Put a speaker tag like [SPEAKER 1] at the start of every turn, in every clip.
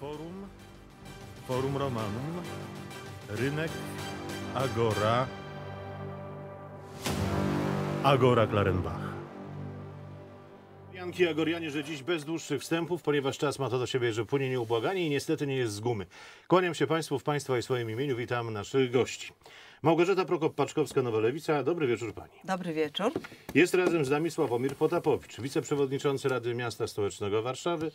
[SPEAKER 1] Forum, Forum Romanum, Rynek, Agora, Agora Klarenbach. Janki Agorianie, że dziś bez dłuższych wstępów, ponieważ czas ma to do siebie, że płynie nieubłaganie i niestety nie jest z gumy. Kłaniam się Państwu w Państwa i swoim imieniu. Witam naszych gości. Małgorzata Prokop-Paczkowska, Nowa Lewica. Dobry wieczór Pani. Dobry wieczór. Jest razem z nami Sławomir Potapowicz, wiceprzewodniczący Rady Miasta Stołecznego Warszawy,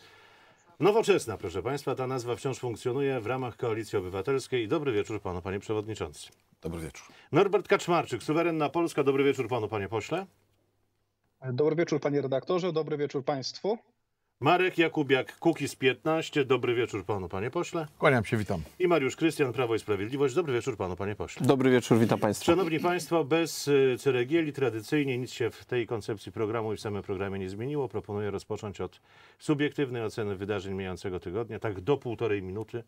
[SPEAKER 1] Nowoczesna, proszę Państwa, ta nazwa wciąż funkcjonuje w ramach Koalicji Obywatelskiej. Dobry wieczór Panu, Panie Przewodniczący. Dobry wieczór. Norbert Kaczmarczyk, Suwerenna Polska. Dobry wieczór Panu, Panie Pośle. Dobry wieczór Panie Redaktorze, dobry wieczór Państwu. Marek Jakubiak, Kukiz 15. Dobry wieczór panu, panie pośle. Kłaniam się, witam. I Mariusz Krystian, Prawo i Sprawiedliwość. Dobry wieczór panu, panie pośle.
[SPEAKER 2] Dobry wieczór, witam państwa. Szanowni
[SPEAKER 1] państwo, bez y, ceregieli tradycyjnie nic się w tej koncepcji programu i w samym programie nie zmieniło. Proponuję rozpocząć od subiektywnej oceny wydarzeń mijającego tygodnia, tak do półtorej minuty,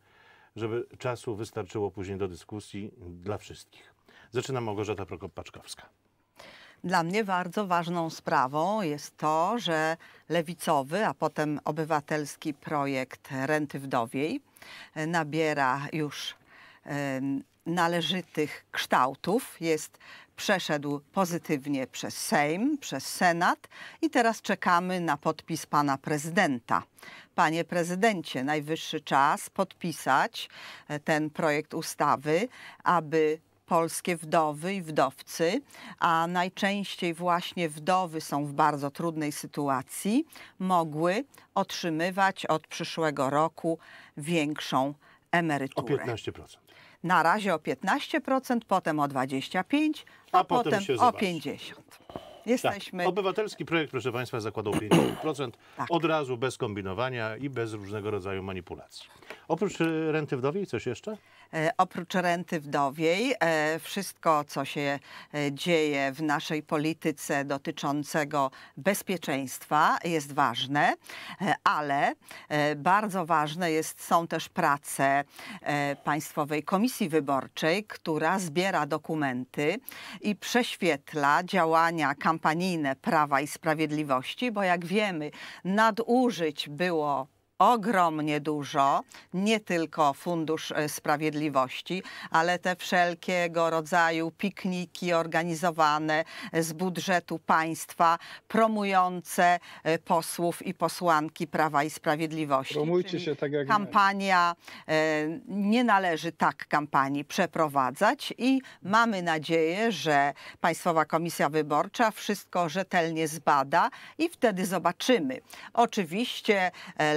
[SPEAKER 1] żeby czasu wystarczyło później do dyskusji dla wszystkich. Zaczynam Małgorzata Prokop-Paczkowska.
[SPEAKER 3] Dla mnie bardzo ważną sprawą jest to, że lewicowy, a potem obywatelski projekt renty wdowiej e, nabiera już należytych kształtów, jest przeszedł pozytywnie przez Sejm, przez Senat i teraz czekamy na podpis pana prezydenta. Panie prezydencie, najwyższy czas podpisać e, ten projekt ustawy, aby polskie wdowy i wdowcy, a najczęściej właśnie wdowy są w bardzo trudnej sytuacji, mogły otrzymywać od przyszłego roku większą emeryturę. O 15%. Na razie o 15%, potem o 25%, a, a potem, potem o 50%. Tak, Jesteśmy... Tak. Obywatelski
[SPEAKER 1] projekt, proszę Państwa, zakładał 50% tak. od razu, bez kombinowania i bez różnego rodzaju
[SPEAKER 3] manipulacji. Oprócz e, renty wdowiej coś jeszcze? E, oprócz renty wdowiej, e, wszystko, co się e, dzieje w naszej polityce dotyczącego bezpieczeństwa jest ważne, ale bardzo ważne jest, są też prace Państwowej Komisji Wyborczej, która zbiera dokumenty i prześwietla działania kampanijne Prawa i Sprawiedliwości, bo jak wiemy, nadużyć było ogromnie dużo, nie tylko Fundusz e, Sprawiedliwości, ale te wszelkiego rodzaju pikniki organizowane e, z budżetu państwa, promujące e, posłów i posłanki Prawa i Sprawiedliwości. Promujcie Czyli się tak jak Kampania, nie należy tak kampanii przeprowadzać i mamy nadzieję, że Państwowa Komisja Wyborcza wszystko rzetelnie zbada i wtedy zobaczymy. Oczywiście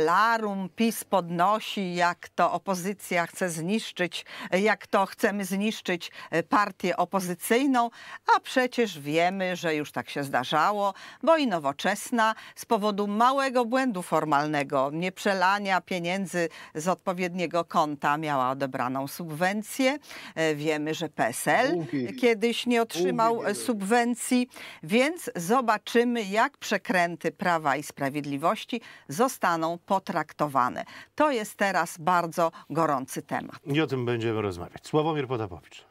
[SPEAKER 3] live larum PiS podnosi, jak to opozycja chce zniszczyć, jak to chcemy zniszczyć e, partię opozycyjną, a przecież wiemy, że już tak się zdarzało, bo i nowoczesna z powodu małego błędu formalnego, nieprzelania pieniędzy z odpowiedniego konta miała odebraną subwencję. E, wiemy, że PSL kiedyś nie otrzymał subwencji, więc zobaczymy, jak przekręty Prawa i Sprawiedliwości zostaną potraktowane traktowane. To jest teraz bardzo gorący temat.
[SPEAKER 1] I o tym będziemy rozmawiać. Sławomir Potapowicz.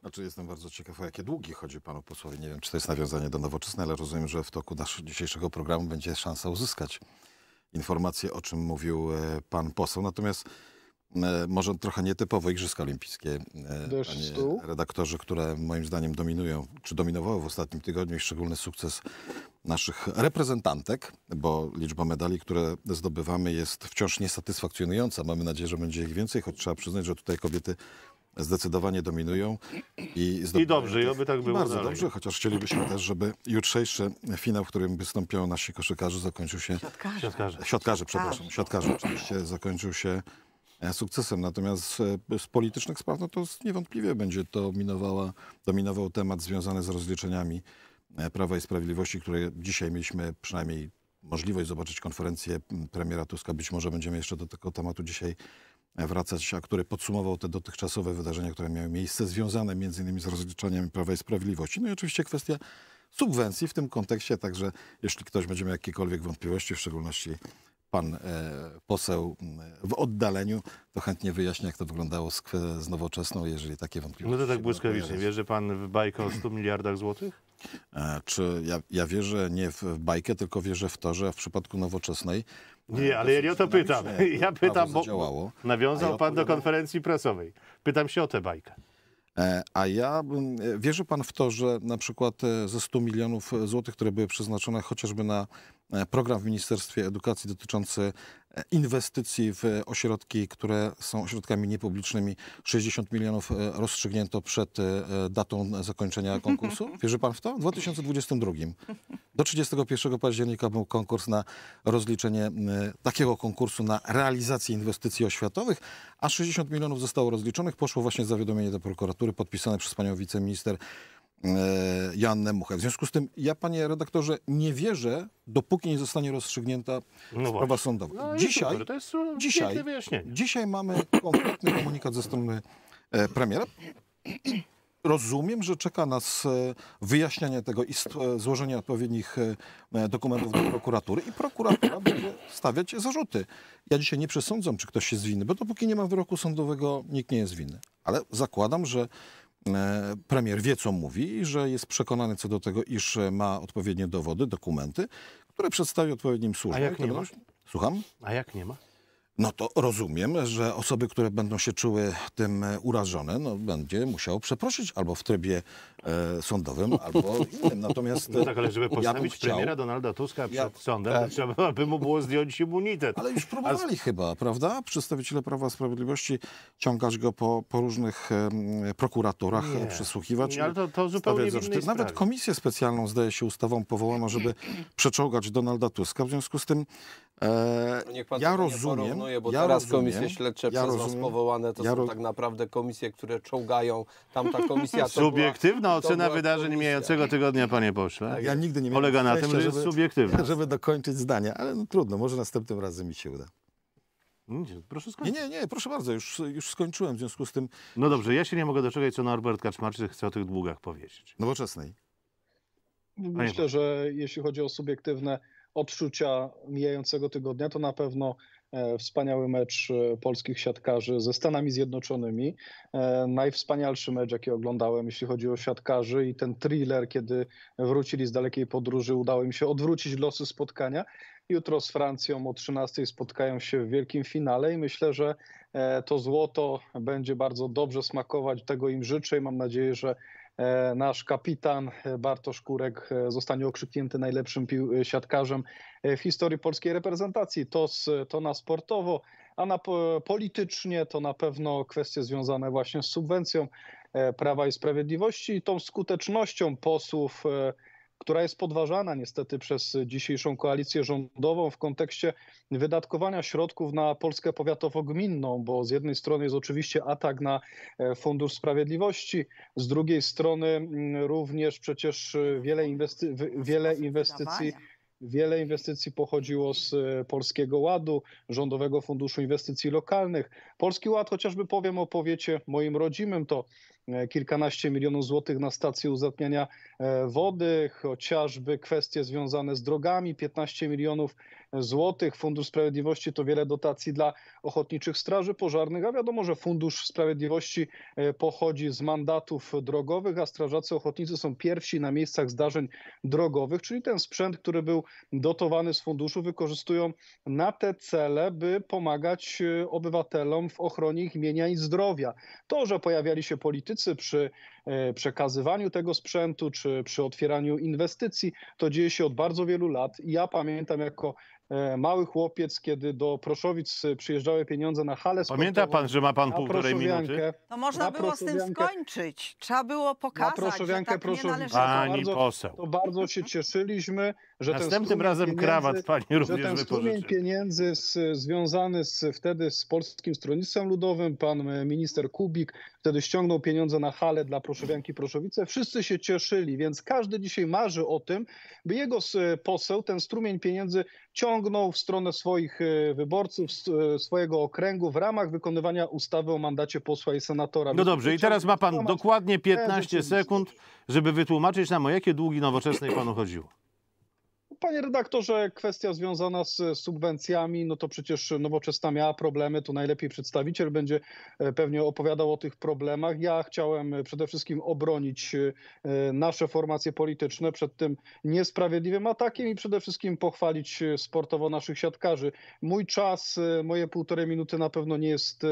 [SPEAKER 4] Znaczy jestem bardzo ciekaw, o jakie długi chodzi panu posłowi. Nie wiem, czy to jest nawiązanie do nowoczesnej, ale rozumiem, że w toku naszego dzisiejszego programu będzie szansa uzyskać informacje o czym mówił e, pan poseł. Natomiast E, może trochę nietypowo Igrzyska Olimpijskie, e, panie redaktorzy, które moim zdaniem dominują, czy dominowały w ostatnim tygodniu i szczególny sukces naszych reprezentantek, bo liczba medali, które zdobywamy jest wciąż niesatysfakcjonująca. Mamy nadzieję, że będzie ich więcej, choć trzeba przyznać, że tutaj kobiety zdecydowanie dominują. I, I dobrze, i oby tak było. Bardzo dalej. dobrze, chociaż chcielibyśmy też, żeby jutrzejszy finał, w którym wystąpią nasi koszykarze, zakończył się... Siatkarze. Siatkarze, siatkarze przepraszam. Siatkarze oczywiście zakończył się E, sukcesem. Natomiast e, z politycznych spraw, no to niewątpliwie będzie to dominowała, dominował temat związany z rozliczeniami e, Prawa i Sprawiedliwości, które dzisiaj mieliśmy przynajmniej możliwość zobaczyć konferencję premiera Tuska. Być może będziemy jeszcze do tego tematu dzisiaj wracać, a który podsumował te dotychczasowe wydarzenia, które miały miejsce, związane między innymi z rozliczeniami Prawa i Sprawiedliwości. No i oczywiście kwestia subwencji w tym kontekście, także jeśli ktoś będzie miał jakiekolwiek wątpliwości, w szczególności pan e, poseł mm, w oddaleniu, to chętnie wyjaśnię, jak to wyglądało z, z nowoczesną, jeżeli takie wątpliwości.
[SPEAKER 1] No to tak błyskawicznie. Wierzy pan w bajkę o 100 miliardach złotych?
[SPEAKER 4] E, czy ja, ja wierzę nie w bajkę, tylko wierzę w to, że w przypadku nowoczesnej.
[SPEAKER 1] E, nie, ale ja nie o to pytam. Ja pytam, bo zadziałało, nawiązał ja pan do konferencji prasowej. Pytam się o tę bajkę.
[SPEAKER 4] A ja wierzę pan w to, że na przykład ze 100 milionów złotych, które były przeznaczone chociażby na E, program w Ministerstwie Edukacji dotyczący e, inwestycji w ośrodki, które są ośrodkami niepublicznymi. 60 milionów e, rozstrzygnięto przed datą zakończenia konkursu. Wierzy pan w to? W 2022. Do 31 października był konkurs na rozliczenie takiego konkursu na realizację inwestycji oświatowych, a 60 milionów zostało rozliczonych. Poszło właśnie zawiadomienie do prokuratury podpisane przez panią wiceminister E, Jannę Muchę. W związku z tym ja, panie redaktorze, nie wierzę, dopóki nie zostanie rozstrzygnięta no sprawa właśnie. sądowa. No dzisiaj, super, to jest e, dzisiaj, dzisiaj mamy konkretny komunikat ze strony e, premiera. Rozumiem, że czeka nas wyjaśnianie tego i złożenie odpowiednich dokumentów do prokuratury i prokuratura będzie stawiać zarzuty. Ja dzisiaj nie przesądzam, czy ktoś jest winny, bo dopóki nie ma wyroku sądowego, nikt nie jest winny. Ale zakładam, że E, premier wie, co mówi i że jest przekonany co do tego, iż ma odpowiednie dowody, dokumenty, które przedstawi odpowiednim służbom. A jak nie ma? Słucham? A jak nie ma? no to rozumiem, że osoby, które będą się czuły tym e, urażone, no będzie musiał przeprosić albo w trybie e, sądowym, albo innym. Natomiast no tak, ale żeby e, postawić ja chciał, premiera
[SPEAKER 1] Donalda Tuska przed ja, sądem, tak. trzeba by mu było zdjąć immunitet. Ale już próbowali
[SPEAKER 4] A... chyba, prawda? Przedstawiciele Prawa i Sprawiedliwości ciągać go po, po różnych e, prokuratorach nie. przesłuchiwać. Nie, ale to, to zupełnie Nawet sprawie. komisję specjalną, zdaje się, ustawą powołano, żeby przeczołgać Donalda Tuska. W związku z tym E, Niech pan ja rozumiem, nie bo ja teraz
[SPEAKER 2] rozumiem, komisje śledcze ja przez rozumiem, powołane to ja są tak naprawdę komisje, które czołgają. Tamta komisja to Subiektywna była, ocena to
[SPEAKER 1] wydarzeń komisja. mijającego tygodnia, panie pośle. Tak, ja nigdy nie Polega na tym, że jest żeby,
[SPEAKER 4] subiektywna. Żeby dokończyć zdanie, ale no trudno, może następnym razem mi się uda.
[SPEAKER 1] Proszę skończyć. Nie, nie, nie, proszę bardzo, już, już skończyłem w związku z tym. No dobrze, ja się nie mogę doczekać, co Norbert Kaczmarczyk chce o tych długach powiedzieć. Nowoczesnej.
[SPEAKER 5] Myślę, że jeśli chodzi o subiektywne odczucia mijającego tygodnia to na pewno e, wspaniały mecz e, polskich siatkarzy ze Stanami Zjednoczonymi. E, najwspanialszy mecz, jaki oglądałem, jeśli chodzi o siatkarzy i ten thriller, kiedy wrócili z dalekiej podróży, udało im się odwrócić losy spotkania. Jutro z Francją o 13 spotkają się w wielkim finale i myślę, że to złoto będzie bardzo dobrze smakować. Tego im życzę i mam nadzieję, że E, nasz kapitan e, Bartosz Kurek e, zostanie okrzyknięty najlepszym siatkarzem w historii polskiej reprezentacji. To, z, to na sportowo, a na politycznie to na pewno kwestie związane właśnie z subwencją Prawa i Sprawiedliwości i tą skutecznością posłów która jest podważana niestety przez dzisiejszą koalicję rządową w kontekście wydatkowania środków na Polskę powiatowo-gminną, bo z jednej strony jest oczywiście atak na e, Fundusz Sprawiedliwości, z drugiej strony mm, również przecież wiele, inwesty wiele inwestycji. Wiele inwestycji pochodziło z e, Polskiego Ładu, Rządowego Funduszu Inwestycji Lokalnych. Polski Ład, chociażby powiem o powiecie moim rodzimym, to E, kilkanaście milionów złotych na stacje uzdatniania e, wody, chociażby kwestie związane z drogami, 15 milionów złotych. Fundusz Sprawiedliwości to wiele dotacji dla ochotniczych straży pożarnych, a wiadomo, że Fundusz Sprawiedliwości e, pochodzi z mandatów drogowych, a strażacy ochotnicy są pierwsi na miejscach zdarzeń drogowych, czyli ten sprzęt, który był dotowany z funduszu, wykorzystują na te cele, by pomagać obywatelom w ochronie ich mienia i zdrowia. To, że pojawiali się politycy, politycy przy e, przekazywaniu tego sprzętu czy przy otwieraniu inwestycji. To dzieje się od bardzo wielu lat. Ja pamiętam jako e, mały chłopiec, kiedy do Proszowic przyjeżdżały pieniądze na hale. Pamięta pan, że ma pan półtorej minuty?
[SPEAKER 3] No można było z tym skończyć. Trzeba było pokazać, proszowiankę, że tak nie należy... Pani poseł. To bardzo się cieszyliśmy.
[SPEAKER 5] Że Następnym razem krawat pani również ten strumień pieniędzy z, związany z, wtedy z Polskim Stronnictwem Ludowym, pan e, minister Kubik wtedy ściągnął pieniądze na hale dla Proszowianki Proszowice. Wszyscy się cieszyli, więc każdy dzisiaj marzy o tym, by jego poseł ten strumień pieniędzy ciągnął w stronę swoich e, wyborców, e, swojego okręgu w ramach wykonywania ustawy o mandacie posła i senatora. No dobrze, i teraz ma
[SPEAKER 1] pan dokładnie 15 sekund, żeby wytłumaczyć nam, o jakie długi nowoczesnej panu chodziło.
[SPEAKER 5] Panie redaktorze, kwestia związana z subwencjami, no to przecież nowoczesna miała problemy, to najlepiej przedstawiciel będzie e, pewnie opowiadał o tych problemach. Ja chciałem e, przede wszystkim obronić e, nasze formacje polityczne przed tym niesprawiedliwym atakiem i przede wszystkim pochwalić sportowo naszych siatkarzy. Mój czas, moje półtorej minuty na pewno nie jest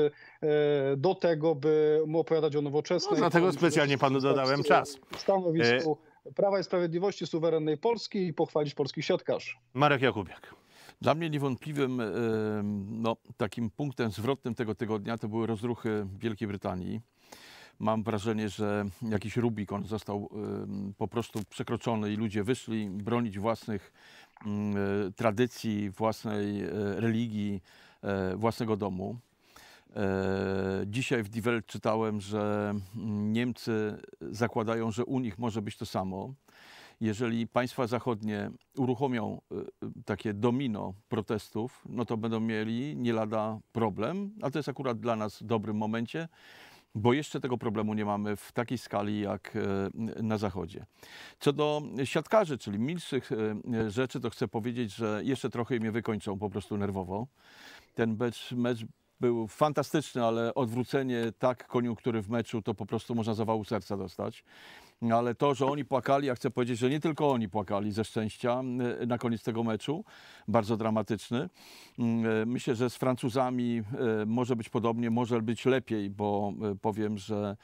[SPEAKER 5] do tego, by mu opowiadać o nowoczesnej. No, dlatego specjalnie panu dodałem czas. Stanowisku Prawa i Sprawiedliwości suwerennej Polski i pochwalić polskich siatkarz.
[SPEAKER 6] Marek Jakubiak. Dla mnie niewątpliwym no, takim punktem zwrotnym tego tygodnia to były rozruchy Wielkiej Brytanii. Mam wrażenie, że jakiś Rubikon został po prostu przekroczony i ludzie wyszli bronić własnych tradycji, własnej e, religii, e, własnego domu. E, dzisiaj w Die Welt czytałem, że mm, Niemcy zakładają, że u nich może być to samo. Jeżeli państwa zachodnie uruchomią e, takie domino protestów, no to będą mieli nie lada problem, a to jest akurat dla nas w dobrym momencie, bo jeszcze tego problemu nie mamy w takiej skali jak e, na Zachodzie. Co do siatkarzy, czyli milszych rzeczy, to chcę powiedzieć, że jeszcze trochę mnie wykończą po prostu nerwowo. Ten mecz, mecz był fantastyczny, ale odwrócenie tak koniunktury w meczu to po prostu można zawału serca dostać. Ale to, że oni płakali, ja chcę powiedzieć, że nie tylko oni płakali ze szczęścia e, na koniec tego meczu, bardzo dramatyczny. Mm, e, myślę, że z Francuzami e, może być podobnie, może być lepiej, bo powiem, że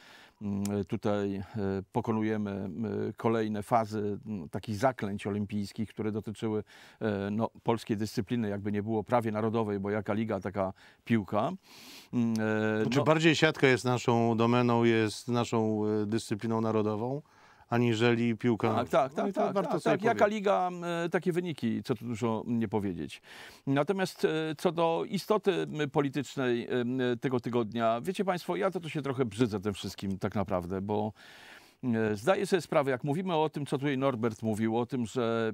[SPEAKER 6] Mm, e, tutaj e, pokonujemy e, kolejne fazy takich zaklęć olimpijskich, które dotyczyły no, polskiej dyscypliny, jakby nie było prawie narodowej, bo jaka liga, taka piłka.
[SPEAKER 1] Mm, no. Czy bardziej siatka jest naszą domeną, jest naszą dyscypliną narodową? aniżeli piłka. Tak, tak, tak. No tak, tak, tak, tak. Jaka
[SPEAKER 6] liga, takie wyniki, co tu dużo nie powiedzieć. Natomiast e, co do istoty politycznej e, tego tygodnia, wiecie Państwo, ja to, to się trochę brzydzę tym wszystkim tak naprawdę, bo e, zdaję sobie sprawę, jak mówimy o tym, co tutaj Norbert mówił, o tym, że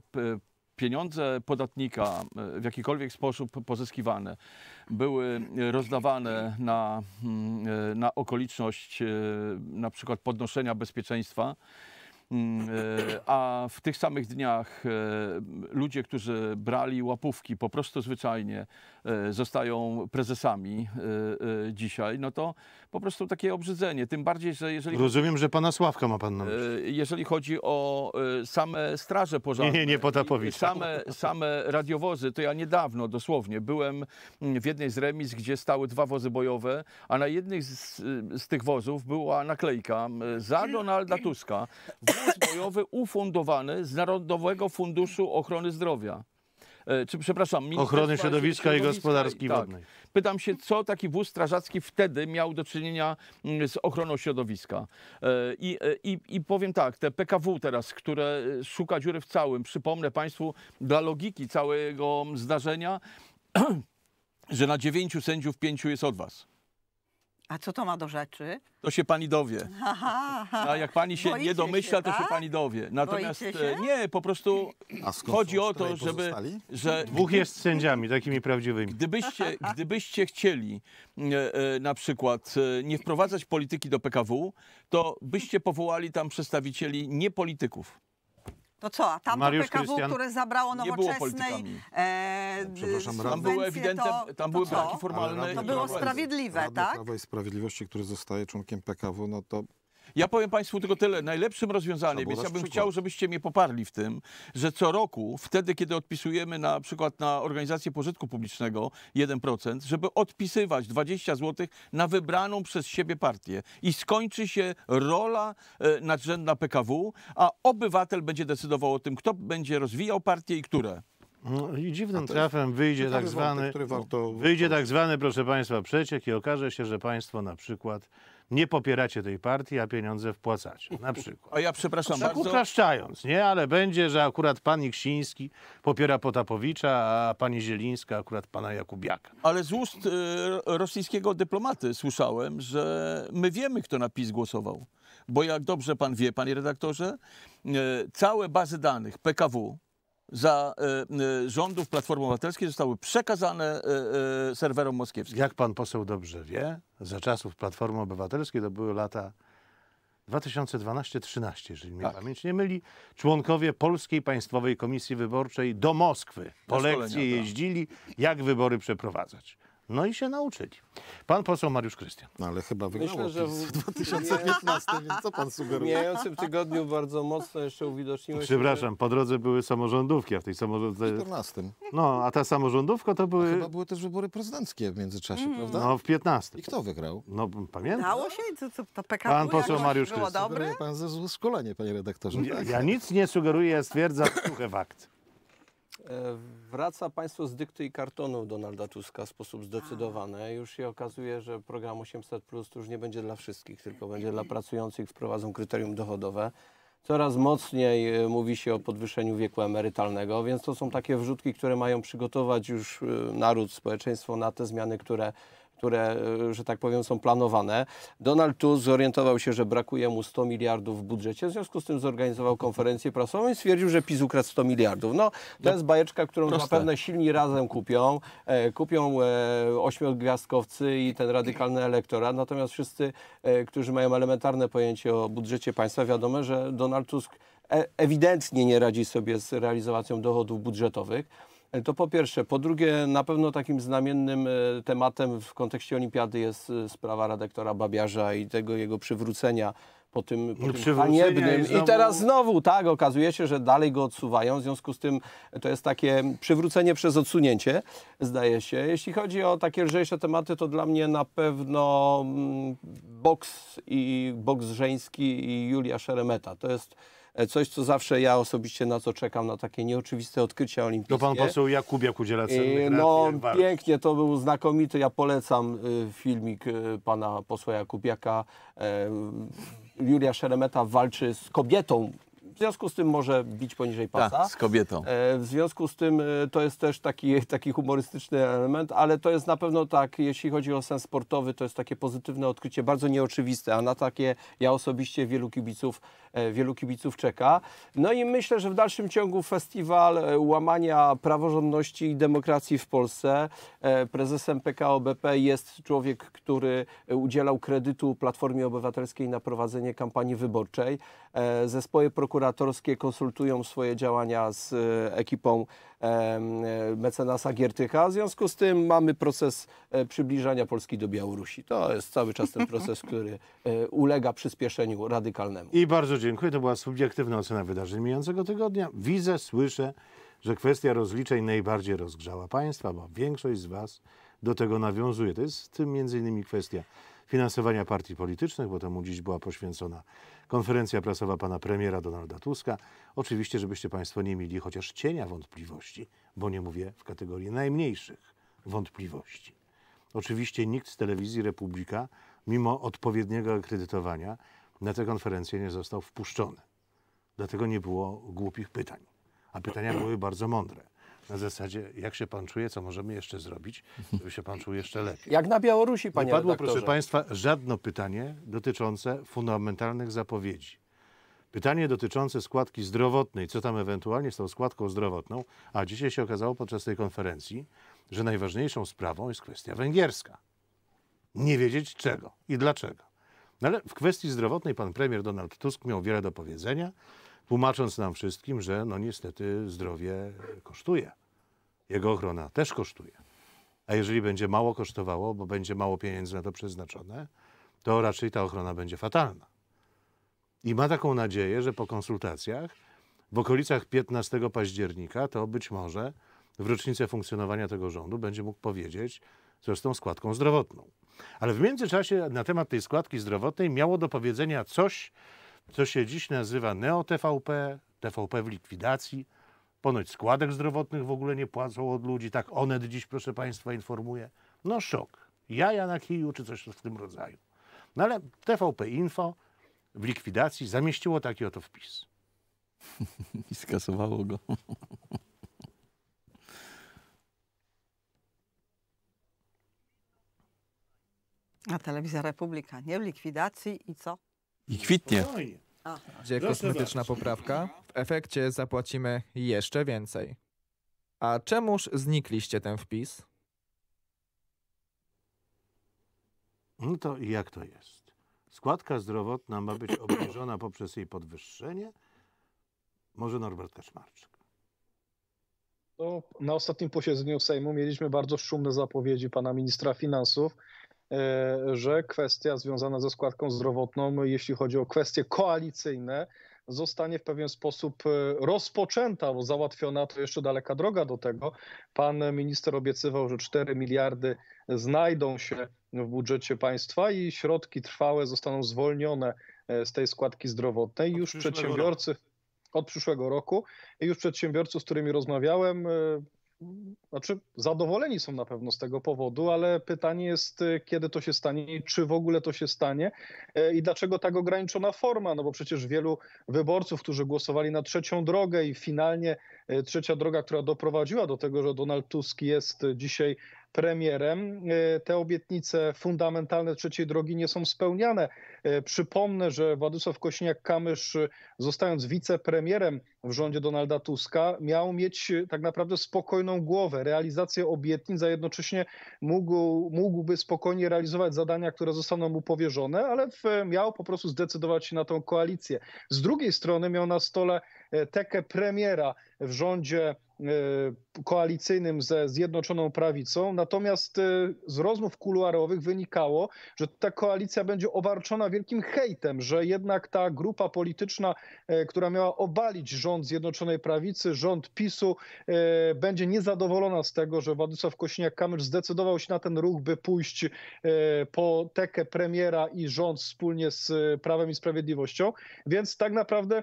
[SPEAKER 6] pieniądze podatnika w jakikolwiek sposób pozyskiwane były rozdawane na, na okoliczność na przykład podnoszenia bezpieczeństwa, Mm, e, a w tych samych dniach e, ludzie, którzy brali łapówki po prostu zwyczajnie e, zostają prezesami dzisiaj, no to po prostu takie obrzydzenie, tym bardziej, że jeżeli... Rozumiem,
[SPEAKER 1] że pana Sławka ma pan na
[SPEAKER 6] myśli. Jeżeli chodzi o same straże pożarne... Nie, nie, nie Same, same radiowozy, to ja niedawno dosłownie byłem mm, w jednej z remis, gdzie stały dwa wozy bojowe, a na jednych z, z tych wozów była naklejka za Donalda Tuska. Fundusz Bojowy ufundowany z Narodowego Funduszu Ochrony Zdrowia. E, czy przepraszam, Ochrony Środowiska, Środowiska i Gospodarki tak. Wodnej. Pytam się, co taki wóz strażacki wtedy miał do czynienia mm, z ochroną środowiska. E, I, e, i, I powiem tak, te PKW teraz, które szuka dziury w całym, przypomnę Państwu dla logiki całego zdarzenia, że na dziewięciu sędziów pięciu jest od Was.
[SPEAKER 3] A co to ma do rzeczy?
[SPEAKER 6] To się pani dowie.
[SPEAKER 3] Aha, A
[SPEAKER 6] jak pani się Boicie nie domyśla, się, to tak? się pani dowie. Natomiast się? nie, po prostu A chodzi o to, żeby. Że Dwóch jest
[SPEAKER 1] sędziami, takimi prawdziwymi.
[SPEAKER 6] gdybyście, gdybyście chcieli e, e, na przykład e, nie wprowadzać polityki do PKW, to byście powołali tam przedstawicieli niepolityków.
[SPEAKER 3] To co, a tam Mariusz PKW, które zabrało nowoczesnej e, Tam były ewidentne, tam były braki formalne. To było sprawiedliwe, Radny tak? Prawa
[SPEAKER 4] i Sprawiedliwości, który zostaje członkiem PKW, no to
[SPEAKER 6] ja powiem Państwu tylko tyle. Najlepszym rozwiązaniem jest, ja bym chciał, żebyście mnie poparli w tym, że co roku, wtedy, kiedy odpisujemy na przykład na organizację pożytku publicznego 1%, żeby odpisywać 20 zł na wybraną przez siebie partię. I skończy się rola e, nadrzędna PKW, a obywatel będzie decydował o tym, kto będzie rozwijał partię i które.
[SPEAKER 1] No I dziwnym trafem wyjdzie tak zwany, wątek, warto... wyjdzie tak zwany, proszę Państwa, przeciek i okaże się, że Państwo na przykład nie popieracie tej partii, a pieniądze wpłacacie, na przykład. A ja przepraszam tak bardzo. upraszczając, nie? Ale będzie, że akurat pan Iksiński popiera Potapowicza, a pani Zielińska akurat pana Jakubiaka.
[SPEAKER 6] Ale z ust y, rosyjskiego dyplomaty słyszałem, że my wiemy, kto na PiS głosował. Bo jak dobrze pan wie, panie redaktorze, y, całe bazy danych PKW, za e,
[SPEAKER 1] e, rządów Platformy Obywatelskiej zostały przekazane e,
[SPEAKER 6] serwerom moskiewskim.
[SPEAKER 1] Jak pan poseł dobrze wie, za czasów Platformy Obywatelskiej to były lata 2012-13, jeżeli mnie tak. pamięć nie myli, członkowie Polskiej Państwowej Komisji Wyborczej do Moskwy po lekcji tak. jeździli, jak wybory przeprowadzać. No i się nauczyli. Pan poseł Mariusz Krystian. No ale chyba wygrało Myślę, że w 2015,
[SPEAKER 2] więc co pan sugeruje? W mijającym tygodniu bardzo mocno jeszcze uwidoczniłem Przepraszam,
[SPEAKER 1] po drodze były samorządówki, a w tej samorządówce... W 14. No, a ta samorządówka to były... A chyba były też wybory prezydenckie w międzyczasie, mm. prawda? No, w 15. I kto wygrał? No, pamiętam. Dało
[SPEAKER 3] się? To, to, to PKW Pan poseł Mariusz Krystian. Sugeruje pan
[SPEAKER 1] ze szkolenie, panie redaktorze. Ja, tak? ja nic nie sugeruję, ja stwierdzam suche fakt.
[SPEAKER 2] E, wraca państwo z dykty i kartonu Donalda Tuska w sposób zdecydowany. Już się okazuje, że program 800 Plus już nie będzie dla wszystkich, tylko będzie dla pracujących, wprowadzą kryterium dochodowe. Coraz mocniej e, mówi się o podwyższeniu wieku emerytalnego, więc to są takie wrzutki, które mają przygotować już e, naród, społeczeństwo na te zmiany, które które, e, że tak powiem, są planowane. Donald Tusk zorientował się, że brakuje mu 100 miliardów w budżecie, w związku z tym zorganizował konferencję prasową i stwierdził, że PiS ukradł 100 miliardów. No, to no, jest bajeczka, którą Proste. pewno silni razem kupią. E, kupią e, ośmiogwiazdkowcy i ten radykalny elektorat, natomiast wszyscy, e, którzy mają elementarne pojęcie o budżecie państwa, wiadomo, że Donald Tusk e, ewidentnie nie radzi sobie z realizacją dochodów budżetowych. E, to po pierwsze. Po drugie, na pewno takim znamiennym e, tematem w kontekście olimpiady jest e, sprawa redaktora Babiarza i tego jego przywrócenia po tym, po tym haniebnym. I, znowu... I, teraz znowu, tak, okazuje się, że dalej go odsuwają. W związku z tym to jest takie przywrócenie przez odsunięcie, zdaje się. Jeśli chodzi o takie lżejsze tematy, to dla mnie na pewno mm, boks i boks żeński i Julia Szeremeta. To jest E, coś, co zawsze ja osobiście na co czekam, na takie nieoczywiste odkrycia
[SPEAKER 1] olimpijskie. To pan poseł Jakubiak udzielał yy, e, No
[SPEAKER 2] pięknie, to był znakomity, ja polecam e, filmik pana posła Jakubiaka. Julia Szeremeta walczy z kobietą, związku z tym może bić poniżej tak, pasa. z kobietą. E, w związku z tym e, to jest też taki, taki humorystyczny element, ale to jest na pewno tak, jeśli chodzi o sens sportowy, to jest takie pozytywne odkrycie, bardzo nieoczywiste, a na takie ja osobiście wielu kibiców, e, wielu kibiców czeka. No i myślę, że w dalszym ciągu festiwal łamania praworządności i demokracji w Polsce. Prezesem PKO BP jest człowiek, który udzielał kredytu Platformie Obywatelskiej na prowadzenie kampanii wyborczej. Zespoły prokuratorów operatorskie konsultują swoje działania z e, ekipą e, mecenasa Giertycha. W związku z tym mamy proces e, przybliżania Polski do Białorusi. To jest cały czas ten proces, który ulega przyspieszeniu radykalnemu.
[SPEAKER 1] I bardzo dziękuję. To była subiektywna ocena wydarzeń mijającego tygodnia. Widzę, słyszę, że kwestia rozliczeń najbardziej rozgrzała państwa, bo większość z was do tego nawiązuje. To jest w tym między innymi kwestia finansowania partii politycznych, bo temu dziś była poświęcona konferencja prasowa pana premiera Donalda Tuska. Oczywiście, żebyście państwo nie mieli chociaż cienia wątpliwości, bo nie mówię w kategorii najmniejszych wątpliwości. Oczywiście nikt z telewizji Republika, mimo odpowiedniego akredytowania, na tę konferencję nie został wpuszczony. Dlatego nie było głupich pytań. A pytania były bardzo mądre na zasadzie, jak się pan czuje, co możemy jeszcze zrobić, żeby się pan czuł jeszcze lepiej. Jak na Białorusi, panie Nie padło, redaktorze. proszę państwa, żadne pytanie dotyczące fundamentalnych zapowiedzi. Pytanie dotyczące składki zdrowotnej, co tam ewentualnie z tą składką zdrowotną, a dzisiaj się okazało podczas tej konferencji, że najważniejszą sprawą jest kwestia węgierska. Nie wiedzieć czego i dlaczego. No ale w kwestii zdrowotnej pan premier Donald Tusk miał wiele do powiedzenia, tłumacząc nam wszystkim, że no niestety zdrowie kosztuje jego ochrona też kosztuje. A jeżeli będzie mało kosztowało, bo będzie mało pieniędzy na to przeznaczone, to raczej ta ochrona będzie fatalna. I ma taką nadzieję, że po konsultacjach w okolicach 15 października to być może w rocznicę funkcjonowania tego rządu będzie mógł powiedzieć, co z tą składką zdrowotną. Ale w międzyczasie na temat tej składki zdrowotnej miało do powiedzenia coś, co się dziś nazywa neo-TVP, TVP w likwidacji, Ponoć składek zdrowotnych w ogóle nie płacą od ludzi. Tak Onet dziś, proszę Państwa, informuje. No szok. Jaja na kiju czy coś w tym rodzaju. No ale TVP Info w likwidacji zamieściło taki oto wpis.
[SPEAKER 6] I skasowało go.
[SPEAKER 3] A telewizja Republika nie w likwidacji i co? I kwitnie. Gdzie kosmetyczna
[SPEAKER 5] poprawka? w efekcie zapłacimy jeszcze więcej.
[SPEAKER 1] A czemuż znikliście ten wpis? No to jak to jest? Składka zdrowotna ma być obniżona poprzez jej podwyższenie? Może Norbert Kaczmarczyk?
[SPEAKER 5] na ostatnim posiedzeniu Sejmu mieliśmy bardzo szumne zapowiedzi pana ministra finansów, e, że kwestia związana ze składką zdrowotną, jeśli chodzi o kwestie koalicyjne, zostanie w pewien sposób e, rozpoczęta, bo załatwiona to jeszcze daleka droga do tego. Pan minister obiecywał, że 4 miliardy znajdą się w budżecie państwa i środki trwałe zostaną zwolnione e, z tej składki zdrowotnej. Już przedsiębiorcy od przyszłego roku. Już przedsiębiorców, z którymi rozmawiałem, e, znaczy zadowoleni są na pewno z tego powodu, ale pytanie jest, y, kiedy to się stanie i czy w ogóle to się stanie y, i dlaczego tak ograniczona forma, no bo przecież wielu wyborców, którzy głosowali na trzecią drogę i finalnie y, trzecia droga, która doprowadziła do tego, że Donald Tusk jest dzisiaj premierem, e, te obietnice fundamentalne trzeciej drogi nie są spełniane. E, przypomnę, że Władysław Kośniak-Kamysz, e, zostając wicepremierem w rządzie Donalda Tuska, miał mieć tak naprawdę spokojną głowę, realizację obietnic, a jednocześnie mógł, mógłby spokojnie realizować zadania, które zostaną mu powierzone, ale w, miał po prostu zdecydować się na tą koalicję. Z drugiej strony miał na stole tekę premiera w rządzie e, koalicyjnym ze Zjednoczoną Prawicą. Natomiast e, z rozmów kuluarowych wynikało, że ta koalicja będzie obarczona wielkim hejtem, że jednak ta grupa polityczna, e, która miała obalić rząd Zjednoczonej Prawicy, rząd PiSu, będzie niezadowolona z tego, że Władysław Kośniak-Kamysz zdecydował się na ten ruch, by pójść po tekę premiera i rząd wspólnie z Prawem i Sprawiedliwością. Więc tak naprawdę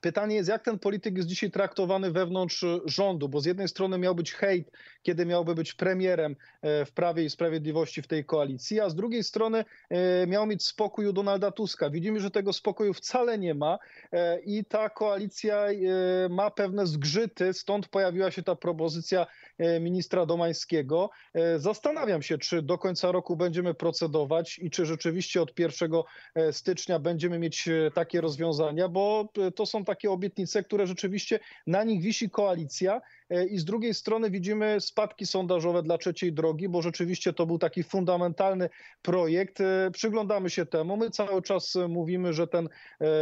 [SPEAKER 5] Pytanie jest, jak ten polityk jest dzisiaj traktowany wewnątrz rządu, bo z jednej strony miał być hejt, kiedy miałby być premierem e, w Prawie i Sprawiedliwości w tej koalicji, a z drugiej strony e, miał mieć spokój u Donalda Tuska. Widzimy, że tego spokoju wcale nie ma e, i ta koalicja ma pewne zgrzyty, stąd pojawiła się ta propozycja ministra Domańskiego. Zastanawiam się, czy do końca roku będziemy procedować i czy rzeczywiście od 1 stycznia będziemy mieć takie rozwiązania, bo to są są takie obietnice, które rzeczywiście na nich wisi koalicja E, i z drugiej strony widzimy spadki sondażowe dla trzeciej drogi, bo rzeczywiście to był taki fundamentalny projekt. E, przyglądamy się temu. My cały czas e, mówimy, że ten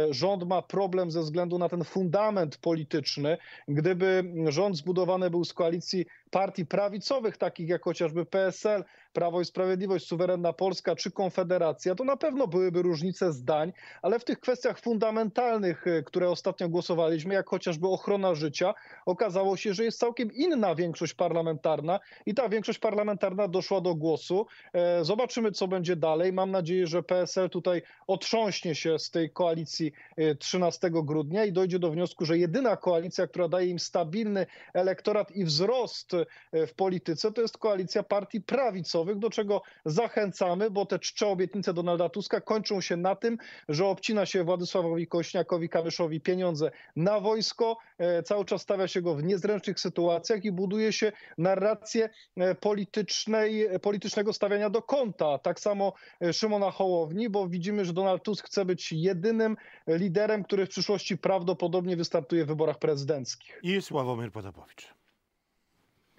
[SPEAKER 5] rząd ma problem ze względu na ten fundament polityczny. Gdyby rząd zbudowany był z koalicji partii prawicowych, takich jak chociażby PSL, Prawo i Sprawiedliwość, Suwerenna Polska czy Konfederacja, to na pewno byłyby różnice zdań, ale w tych kwestiach fundamentalnych, które ostatnio głosowaliśmy, jak chociażby ochrona życia, okazało się, że jest całkiem inna większość parlamentarna i ta większość parlamentarna doszła do głosu. E, zobaczymy, co będzie dalej. Mam nadzieję, że PSL tutaj otrząśnie się z tej koalicji 13 e, grudnia i dojdzie do wniosku, że jedyna koalicja, która daje im stabilny elektorat i wzrost e, w polityce, to jest koalicja partii prawicowych, do czego zachęcamy, bo te czcze obietnice Donalda Tuska kończą się na tym, że obcina się Władysławowi Kośniakowi Kamyszowi pieniądze na wojsko, cały czas stawia się go w niezręcznych sytuacjach i buduje się narrację e, politycznej, e, politycznego stawiania do kąta. Tak samo e, Szymona Hołowni, bo widzimy, że Donald Tusk chce być jedynym liderem, który w przyszłości prawdopodobnie wystartuje w wyborach prezydenckich.
[SPEAKER 1] I Sławomir Potapowicz.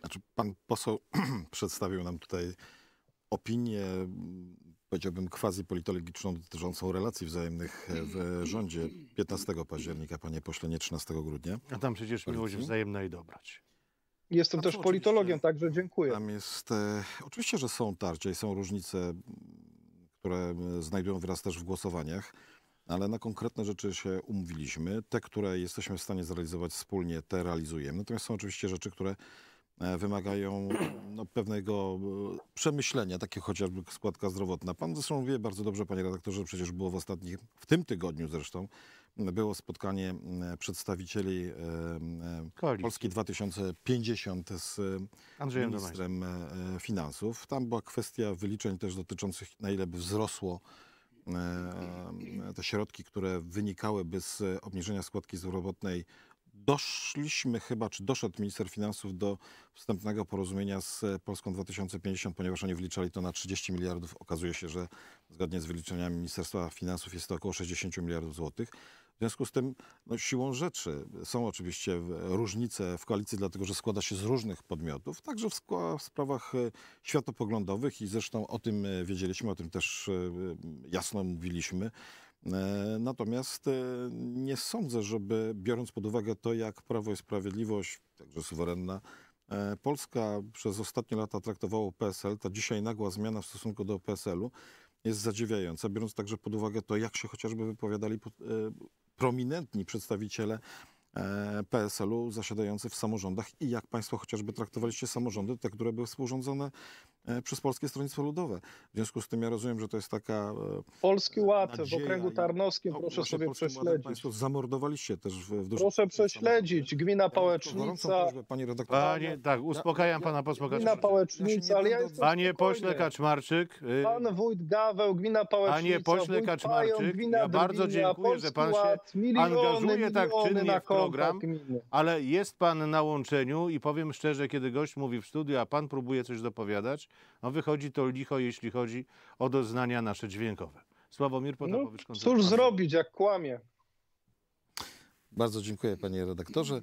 [SPEAKER 4] Znaczy, pan poseł przedstawił nam tutaj opinię powiedziałbym, quasi-politologiczną dotyczącą relacji wzajemnych w rządzie 15 października, panie pośle, nie 13 grudnia.
[SPEAKER 1] A tam przecież miłość wzajemna i dobrać.
[SPEAKER 4] Jestem też politologiem, także dziękuję. Tam jest, e, oczywiście, że są tarcia i są różnice, które znajdują wyraz też w głosowaniach, ale na konkretne rzeczy się umówiliśmy. Te, które jesteśmy w stanie zrealizować wspólnie, te realizujemy. Natomiast są oczywiście rzeczy, które E, wymagają no, pewnego e, przemyślenia, takie chociażby składka zdrowotna. Pan zresztą wie bardzo dobrze, panie redaktorze, przecież było w ostatnich, w tym tygodniu zresztą, było spotkanie e, przedstawicieli Koalicji. Polski 2050 z
[SPEAKER 1] Andrzejem ministrem
[SPEAKER 4] finansów. Tam była kwestia wyliczeń też dotyczących, na ile by wzrosło te środki, które wynikałyby z obniżenia składki zdrowotnej doszliśmy chyba, czy doszedł minister finansów do wstępnego porozumienia z Polską 2050, ponieważ oni wliczali to na 30 miliardów. Okazuje się, że zgodnie z wyliczeniami Ministerstwa Finansów jest to około 60 miliardów złotych. W związku z tym no, siłą rzeczy są oczywiście różnice w koalicji, dlatego że składa się z różnych podmiotów, także w, w sprawach e, światopoglądowych i zresztą o tym e, wiedzieliśmy, o tym też e, jasno mówiliśmy. E, natomiast e, nie sądzę, żeby biorąc pod uwagę to, jak Prawo i Sprawiedliwość, także suwerenna, e, Polska przez ostatnie lata traktowało PSL, ta dzisiaj nagła zmiana w stosunku do PSL-u jest zadziwiająca, biorąc także pod uwagę to, jak się chociażby wypowiadali prominentni przedstawiciele PSL-u zasiadający w samorządach i jak państwo chociażby traktowaliście samorządy, te, które były współrządzone E, przez Polskie Stronnictwo Ludowe. W związku z tym ja rozumiem, że to jest taka. E,
[SPEAKER 5] Polski e, Ład w okręgu tarnowskim, proszę sobie prześledzić.
[SPEAKER 4] Państwo zamordowaliście też w, w dużym...
[SPEAKER 5] Proszę prześledzić,
[SPEAKER 4] gmina Pałecznica. panie redaktorze.
[SPEAKER 5] Panie, tak, uspokajam ja, pana posła Gmina Pałecznica, ale ja jestem Panie pośle
[SPEAKER 1] Kaczmarczyk. Y- pan wójt Gaweł, gmina Pałecznica. Panie pośle Kaczmarczyk, gmina ja bardzo dziękuję, że pan Ład, się miliony, angażuje tak czynnie w program, gminy. ale jest pan na łączeniu i powiem szczerze, kiedy gość mówi w studiu, a pan próbuje coś dopowiadać, no wychodzi to licho, jeśli chodzi o doznania nasze dźwiękowe. Sławomir Potapowicz. No, cóż
[SPEAKER 5] zrobić, jak kłamie.
[SPEAKER 4] Bardzo dziękuję panie redaktorze.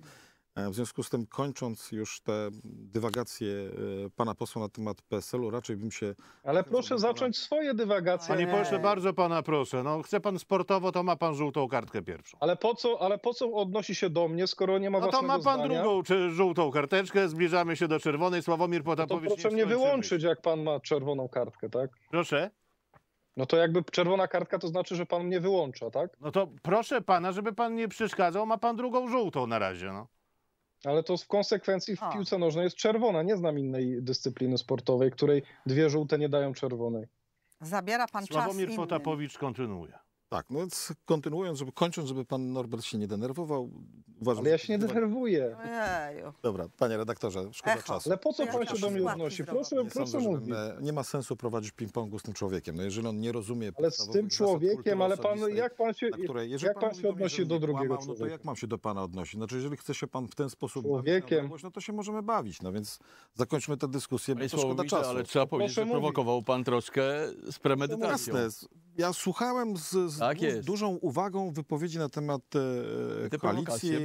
[SPEAKER 4] E, w związku z tym, kończąc już te dywagacje e, pana posła na temat PSL-u, raczej bym się. Ale proszę zacząć
[SPEAKER 1] swoje dywagacje. Panie proszę bardzo pana proszę. No, chce pan sportowo, to ma pan żółtą kartkę pierwszą.
[SPEAKER 5] Ale po co, ale po co odnosi się do mnie, skoro nie ma no No to ma pan zdania? drugą
[SPEAKER 1] czy, żółtą karteczkę, zbliżamy się do czerwonej. Sławomir Potapowicz. No to proszę mnie wyłączyć, jak pan ma czerwoną kartkę, tak? Proszę. No to jakby czerwona kartka to znaczy, że pan mnie wyłącza, tak? No to proszę pana, żeby pan nie przeszkadzał, ma pan drugą żółtą na razie, no. Ale to w
[SPEAKER 5] konsekwencji w A. piłce nożnej jest czerwona. Nie znam innej dyscypliny sportowej, której dwie żółte nie dają czerwonej.
[SPEAKER 3] Zabiera pan Sławomir czas. Sławomir Potapowicz
[SPEAKER 4] kontynuuje. Tak, no więc kontynuując, żeby kończąc, żeby pan Norbert się nie denerwował. Uważam, Ale ja się nie denerwuję. Dobra, panie redaktorze, szkoda Echo. czasu. Ale po co
[SPEAKER 3] Ja pan się do mnie odnosi? Proszę, Nie proszę mówić.
[SPEAKER 4] nie ma sensu prowadzić ping-pongu z tym człowiekiem. No, jeżeli on nie rozumie Ale z tym człowiekiem, ale pan, jak pan się, której, jeżeli jak pan się odnosi do nie drugiego no to człowieka? jak mam się do pana odnosić? Znaczy, jeżeli chce się pan w ten sposób Człowiekiem. no to się możemy bawić. No więc zakończmy tę dyskusję, bo to szkoda czasu. ale trzeba powiedzieć, że prowokował
[SPEAKER 6] pan troszkę z premedytacją. Jasne,
[SPEAKER 4] ja słuchałem z, z, tak dużą uwagą wypowiedzi na temat e, koalicji, e,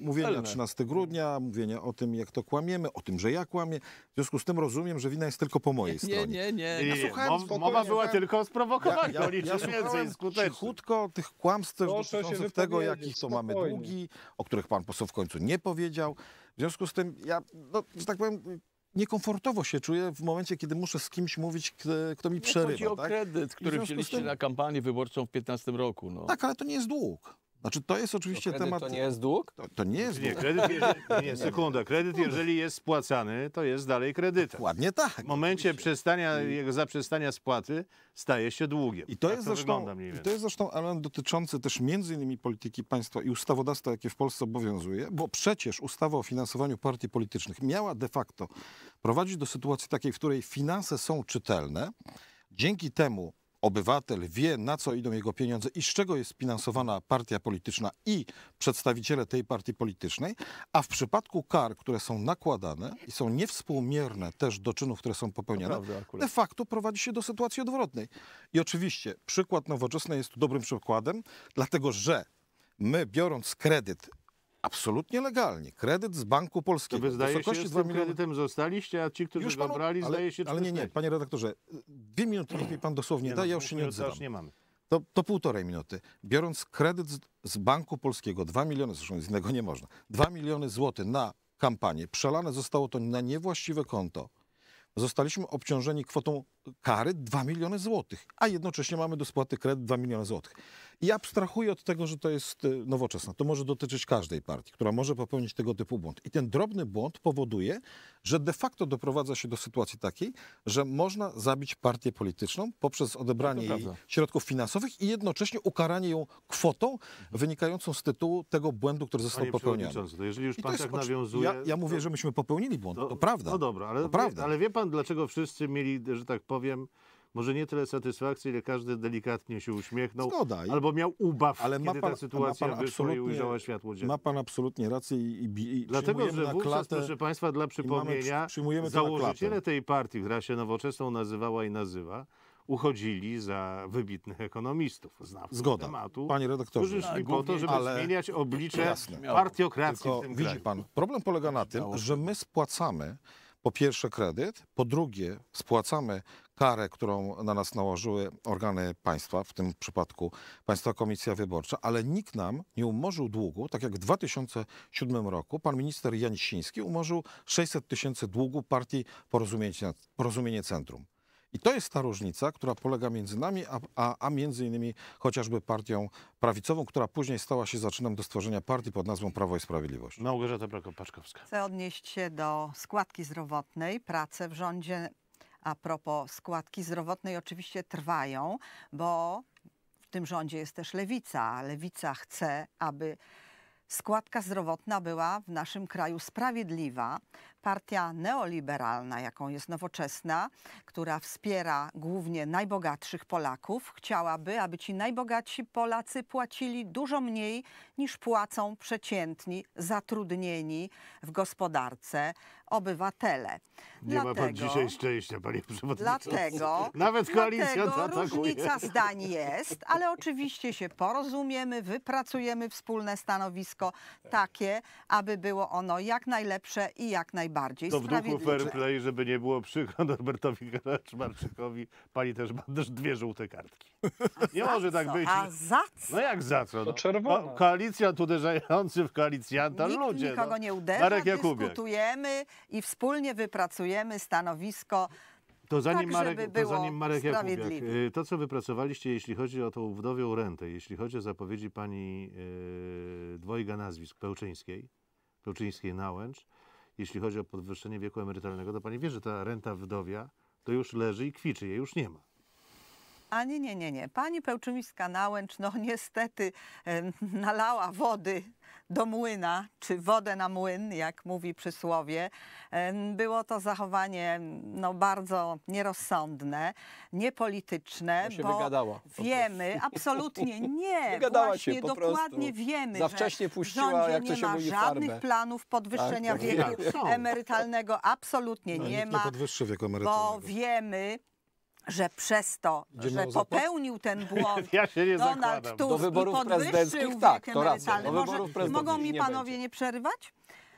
[SPEAKER 4] mówienia 13 grudnia, mówienia o tym, jak to kłamiemy, o tym, że ja kłamię. W związku z tym rozumiem, że wina jest tylko po mojej nie, stronie.
[SPEAKER 1] Nie, nie, nie. Ja Mowa,
[SPEAKER 6] mowa była tylko o sprowokowaniu, ja, ja, ja, ja
[SPEAKER 4] cichutko tych kłamstw dotyczących tego, jakich to mamy długi, o których pan poseł w końcu nie powiedział. W związku z tym ja, no, że tak powiem, niekomfortowo się czuję w momencie, kiedy muszę z kimś mówić, kto mi nie przerywa. Chodzi o tak? kredyt, który wzięliście tym... na
[SPEAKER 6] kampanię wyborczą w 2015 roku. No. Tak,
[SPEAKER 4] ale to nie jest dług.
[SPEAKER 6] Znaczy
[SPEAKER 1] to jest oczywiście to temat... to nie jest dług? To, to nie jest nie, Kredyt, jeżeli, nie, sekunda. Kredyt, jeżeli jest spłacany, to jest dalej kredytem. Ładnie tak. W momencie przestania, jego zaprzestania spłaty staje się długiem. I to, tak jest, to, zresztą, i to
[SPEAKER 4] jest zresztą element dotyczący też między innymi polityki państwa i ustawodawstwa, jakie w Polsce obowiązuje, bo przecież ustawa o finansowaniu partii politycznych miała de facto prowadzić do sytuacji takiej, w której finanse są czytelne, dzięki temu obywatel wie, na co idą jego pieniądze i z czego jest finansowana partia polityczna i przedstawiciele tej partii politycznej, a w przypadku kar, które są nakładane i są niewspółmierne też do czynów, które są popełniane, de facto prowadzi się do sytuacji odwrotnej. I oczywiście przykład nowoczesny jest tu dobrym przykładem, dlatego że my biorąc kredyt absolutnie legalnie. Kredyt z Banku Polskiego. To wy zdaje się, z tym miliony... kredytem
[SPEAKER 1] zostaliście, a ci, którzy już panu... brali, ale, zdaje się... Ale nie, nie,
[SPEAKER 4] panie redaktorze, dwie minuty niech mi pan dosłownie nie da, no, ja już się nie odzywam. nie mamy. To, to półtorej minuty. Biorąc kredyt z, z Banku Polskiego, dwa miliony, zresztą z innego nie można, dwa miliony złotych na kampanię, przelane zostało to na niewłaściwe konto. Zostaliśmy obciążeni kwotą kary 2 miliony złotych, a jednocześnie mamy do spłaty kredyt 2 miliony złotych. I abstrahuję od tego, że to jest e, nowoczesne. To może dotyczyć każdej partii, która może popełnić tego typu błąd. I ten drobny błąd powoduje, że de facto doprowadza się do sytuacji takiej, że można zabić partię polityczną poprzez no odebranie jej środków finansowych i jednocześnie ukaranie ją kwotą mhm. wynikającą z tytułu tego błędu, który został Panie popełniony. To jeżeli już I pan tak nawiązuje... Ja, ja mówię, to... że myśmy popełnili
[SPEAKER 1] błąd, to, to prawda. No dobra, ale, ale wie pan, dlaczego wszyscy mieli, że tak powiem, może nie tyle satysfakcji, ile każdy delikatnie się uśmiechnął Zgoda. albo miał ubaw, ale ma pan, ta sytuacja ma pan wyszła i ujrzała światło dzienne.
[SPEAKER 4] Ma pan absolutnie rację i, i, i Dlatego, że wówczas, klatę, proszę
[SPEAKER 1] państwa, dla przypomnienia, mamy, założyciele tej partii, która się nowoczesną nazywała i nazywa, uchodzili za wybitnych ekonomistów, znawców Zgoda. tematu, Panie redaktorze, którzy szli po to, żeby ale... zmieniać oblicze Jasne. partiokracji Tylko w tym widzi kraju. pan, problem polega na tym, że my
[SPEAKER 4] spłacamy po pierwsze kredyt, po drugie spłacamy karę, którą na nas nałożyły organy państwa, w tym przypadku Państwa Komisja Wyborcza, ale nikt nam nie umorzył długu, tak jak w 2007 roku pan minister Janisiński umorzył 600 tysięcy długu partii Porozumienie, Porozumienie Centrum. I to jest ta różnica, która polega między nami, a, a, a, między innymi chociażby partią prawicową, która później stała się zaczynem do stworzenia partii pod nazwą Prawo i Sprawiedliwość.
[SPEAKER 1] Małgorzata Brakopaczkowska.
[SPEAKER 3] Chcę odnieść się do składki zdrowotnej. pracy w rządzie a propos składki zdrowotnej oczywiście trwają, bo w tym rządzie jest też lewica. Lewica chce, aby składka zdrowotna była w naszym kraju sprawiedliwa, partia neoliberalna, jaką jest nowoczesna, która wspiera głównie najbogatszych Polaków, chciałaby, aby ci najbogatsi Polacy płacili dużo mniej niż płacą przeciętni, zatrudnieni w gospodarce obywatele. Nie dlatego, ma pan dzisiaj
[SPEAKER 1] szczęścia, panie przewodniczący. Dlatego, Nawet koalicja dlatego różnica
[SPEAKER 3] zdań jest, ale oczywiście się porozumiemy, wypracujemy wspólne stanowisko takie, aby było ono jak najlepsze i jak najbardziej najbardziej. To w duchu fair
[SPEAKER 1] play, żeby nie było przykro Norbertowi Kaczmarczykowi, pani też ma też dwie żółte kartki.
[SPEAKER 3] Nie może tak być. A za co? No
[SPEAKER 1] jak za co? No? czerwono. koalicjant uderzający w koalicjanta, Nikt ludzie. nikogo no. nie uderza, Marek dyskutujemy
[SPEAKER 3] i wspólnie wypracujemy stanowisko to zanim, tak, Marek, to zanim Marek Jakubiak, y,
[SPEAKER 1] to co wypracowaliście, jeśli chodzi o tą wdowią rentę, jeśli chodzi o zapowiedzi pani yy, dwojga nazwisk, Pełczyńskiej, Pełczyńskiej-Nałęcz, jeśli chodzi o podwyższenie wieku emerytalnego, to pani wie, że ta renta wdowia to już leży i kwiczy, jej już nie ma.
[SPEAKER 3] A nie, nie, nie, nie. Pani Pełczymiska-Nałęcz, no niestety nalała wody do młyna, czy wodę na młyn, jak mówi przysłowie. Było to zachowanie no, bardzo nierozsądne, niepolityczne. się bo wygadała. Wiemy, absolutnie nie. Wygadała właśnie, się dokładnie prostu. wiemy, Za wcześnie puściła, jak to się mówi, nie ma żadnych farbę. Tak, planów podwyższenia tak, wieku nie. emerytalnego. Absolutnie no, nie ma.
[SPEAKER 4] Nie wieku Bo
[SPEAKER 3] wiemy, że przez to, Gdzie że popełnił ten błąd ja się nie Donald Tusk Do wyborów i podwyższył prezydenckich, tak, to emerytalny. Może, mogą mi panowie nie przerywać?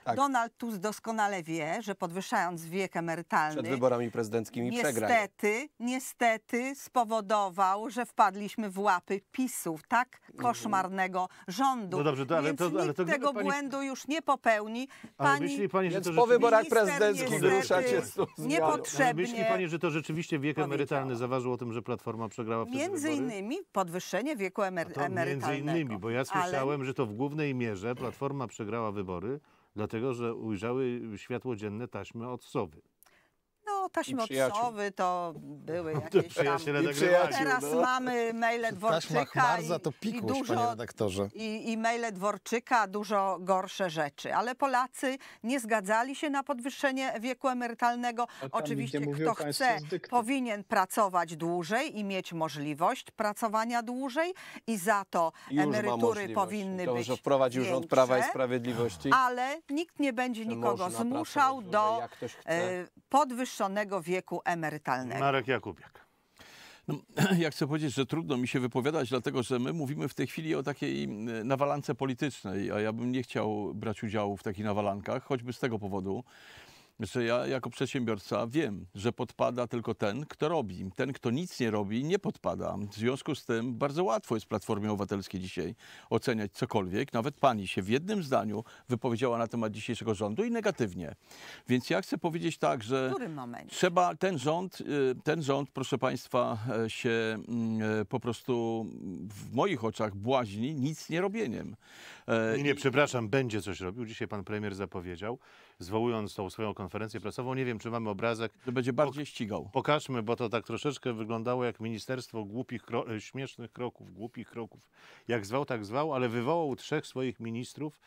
[SPEAKER 3] Tak. Donald Tusk doskonale wie, że podwyższając wiek emerytalny... Przed wyborami
[SPEAKER 2] prezydenckimi niestety, przegrał.
[SPEAKER 3] Niestety, niestety spowodował, że wpadliśmy w łapy PiSów, tak mhm. koszmarnego rządu. No dobrze, to, ale to, ale to, tego pani... błędu już nie popełni. Pani... Myśli pani, że to po wyborach prezydenckich ruszacie Niepotrzebnie. Myśli pani,
[SPEAKER 1] że to rzeczywiście wiek emerytalny zaważył o tym, że Platforma przegrała w Między innymi
[SPEAKER 3] podwyższenie wieku emerytalnego. Między innymi, bo ja słyszałem, ale...
[SPEAKER 1] że to w głównej mierze Platforma przegrała wybory, dlatego że ujrzały światło dzienne taśmy od sowy.
[SPEAKER 3] No, taśmy odsowy to były jakieś tam. Teraz no. mamy maile Dworczyka i, to pikuś, i panie dużo redaktorze. i, i maile Dworczyka, dużo gorsze rzeczy. Ale Polacy nie zgadzali się na podwyższenie wieku emerytalnego. Oczywiście kto chce, powinien pracować dłużej i mieć możliwość pracowania dłużej i za to Już emerytury powinny To, być że wprowadził rząd Prawa i
[SPEAKER 1] Sprawiedliwości.
[SPEAKER 3] ale nikt nie będzie nikogo zmuszał do e, podwyższonego zbliżonego wieku emerytalnego.
[SPEAKER 1] Marek Jakubiak.
[SPEAKER 6] No, ja chcę powiedzieć, że trudno mi się wypowiadać, dlatego że my mówimy w tej chwili o takiej nawalance politycznej, a ja bym nie chciał brać udziału w takich nawalankach, choćby z tego powodu, że znaczy, ja jako przedsiębiorca wiem, że podpada tylko ten, kto robi. Ten, kto nic nie robi, nie podpada. W związku z tym bardzo łatwo jest Platformie Obywatelskiej dzisiaj oceniać cokolwiek. Nawet pani się w jednym zdaniu wypowiedziała na temat dzisiejszego rządu i negatywnie. Więc ja chcę powiedzieć tak, że trzeba ten rząd, y, ten rząd, proszę państwa, y,
[SPEAKER 1] się y, po prostu w moich oczach błaźni nic nie robieniem. E, nie, nie, przepraszam, będzie coś robił. Dzisiaj pan premier zapowiedział, zwołując tą swoją konferencję prasową. Nie wiem, czy mamy obrazek. To będzie bardziej Pok ścigał. Pokażmy, bo to tak troszeczkę wyglądało jak ministerstwo głupich, kro e, śmiesznych kroków, głupich kroków. Jak zwał, tak zwał, ale wywołał trzech swoich ministrów.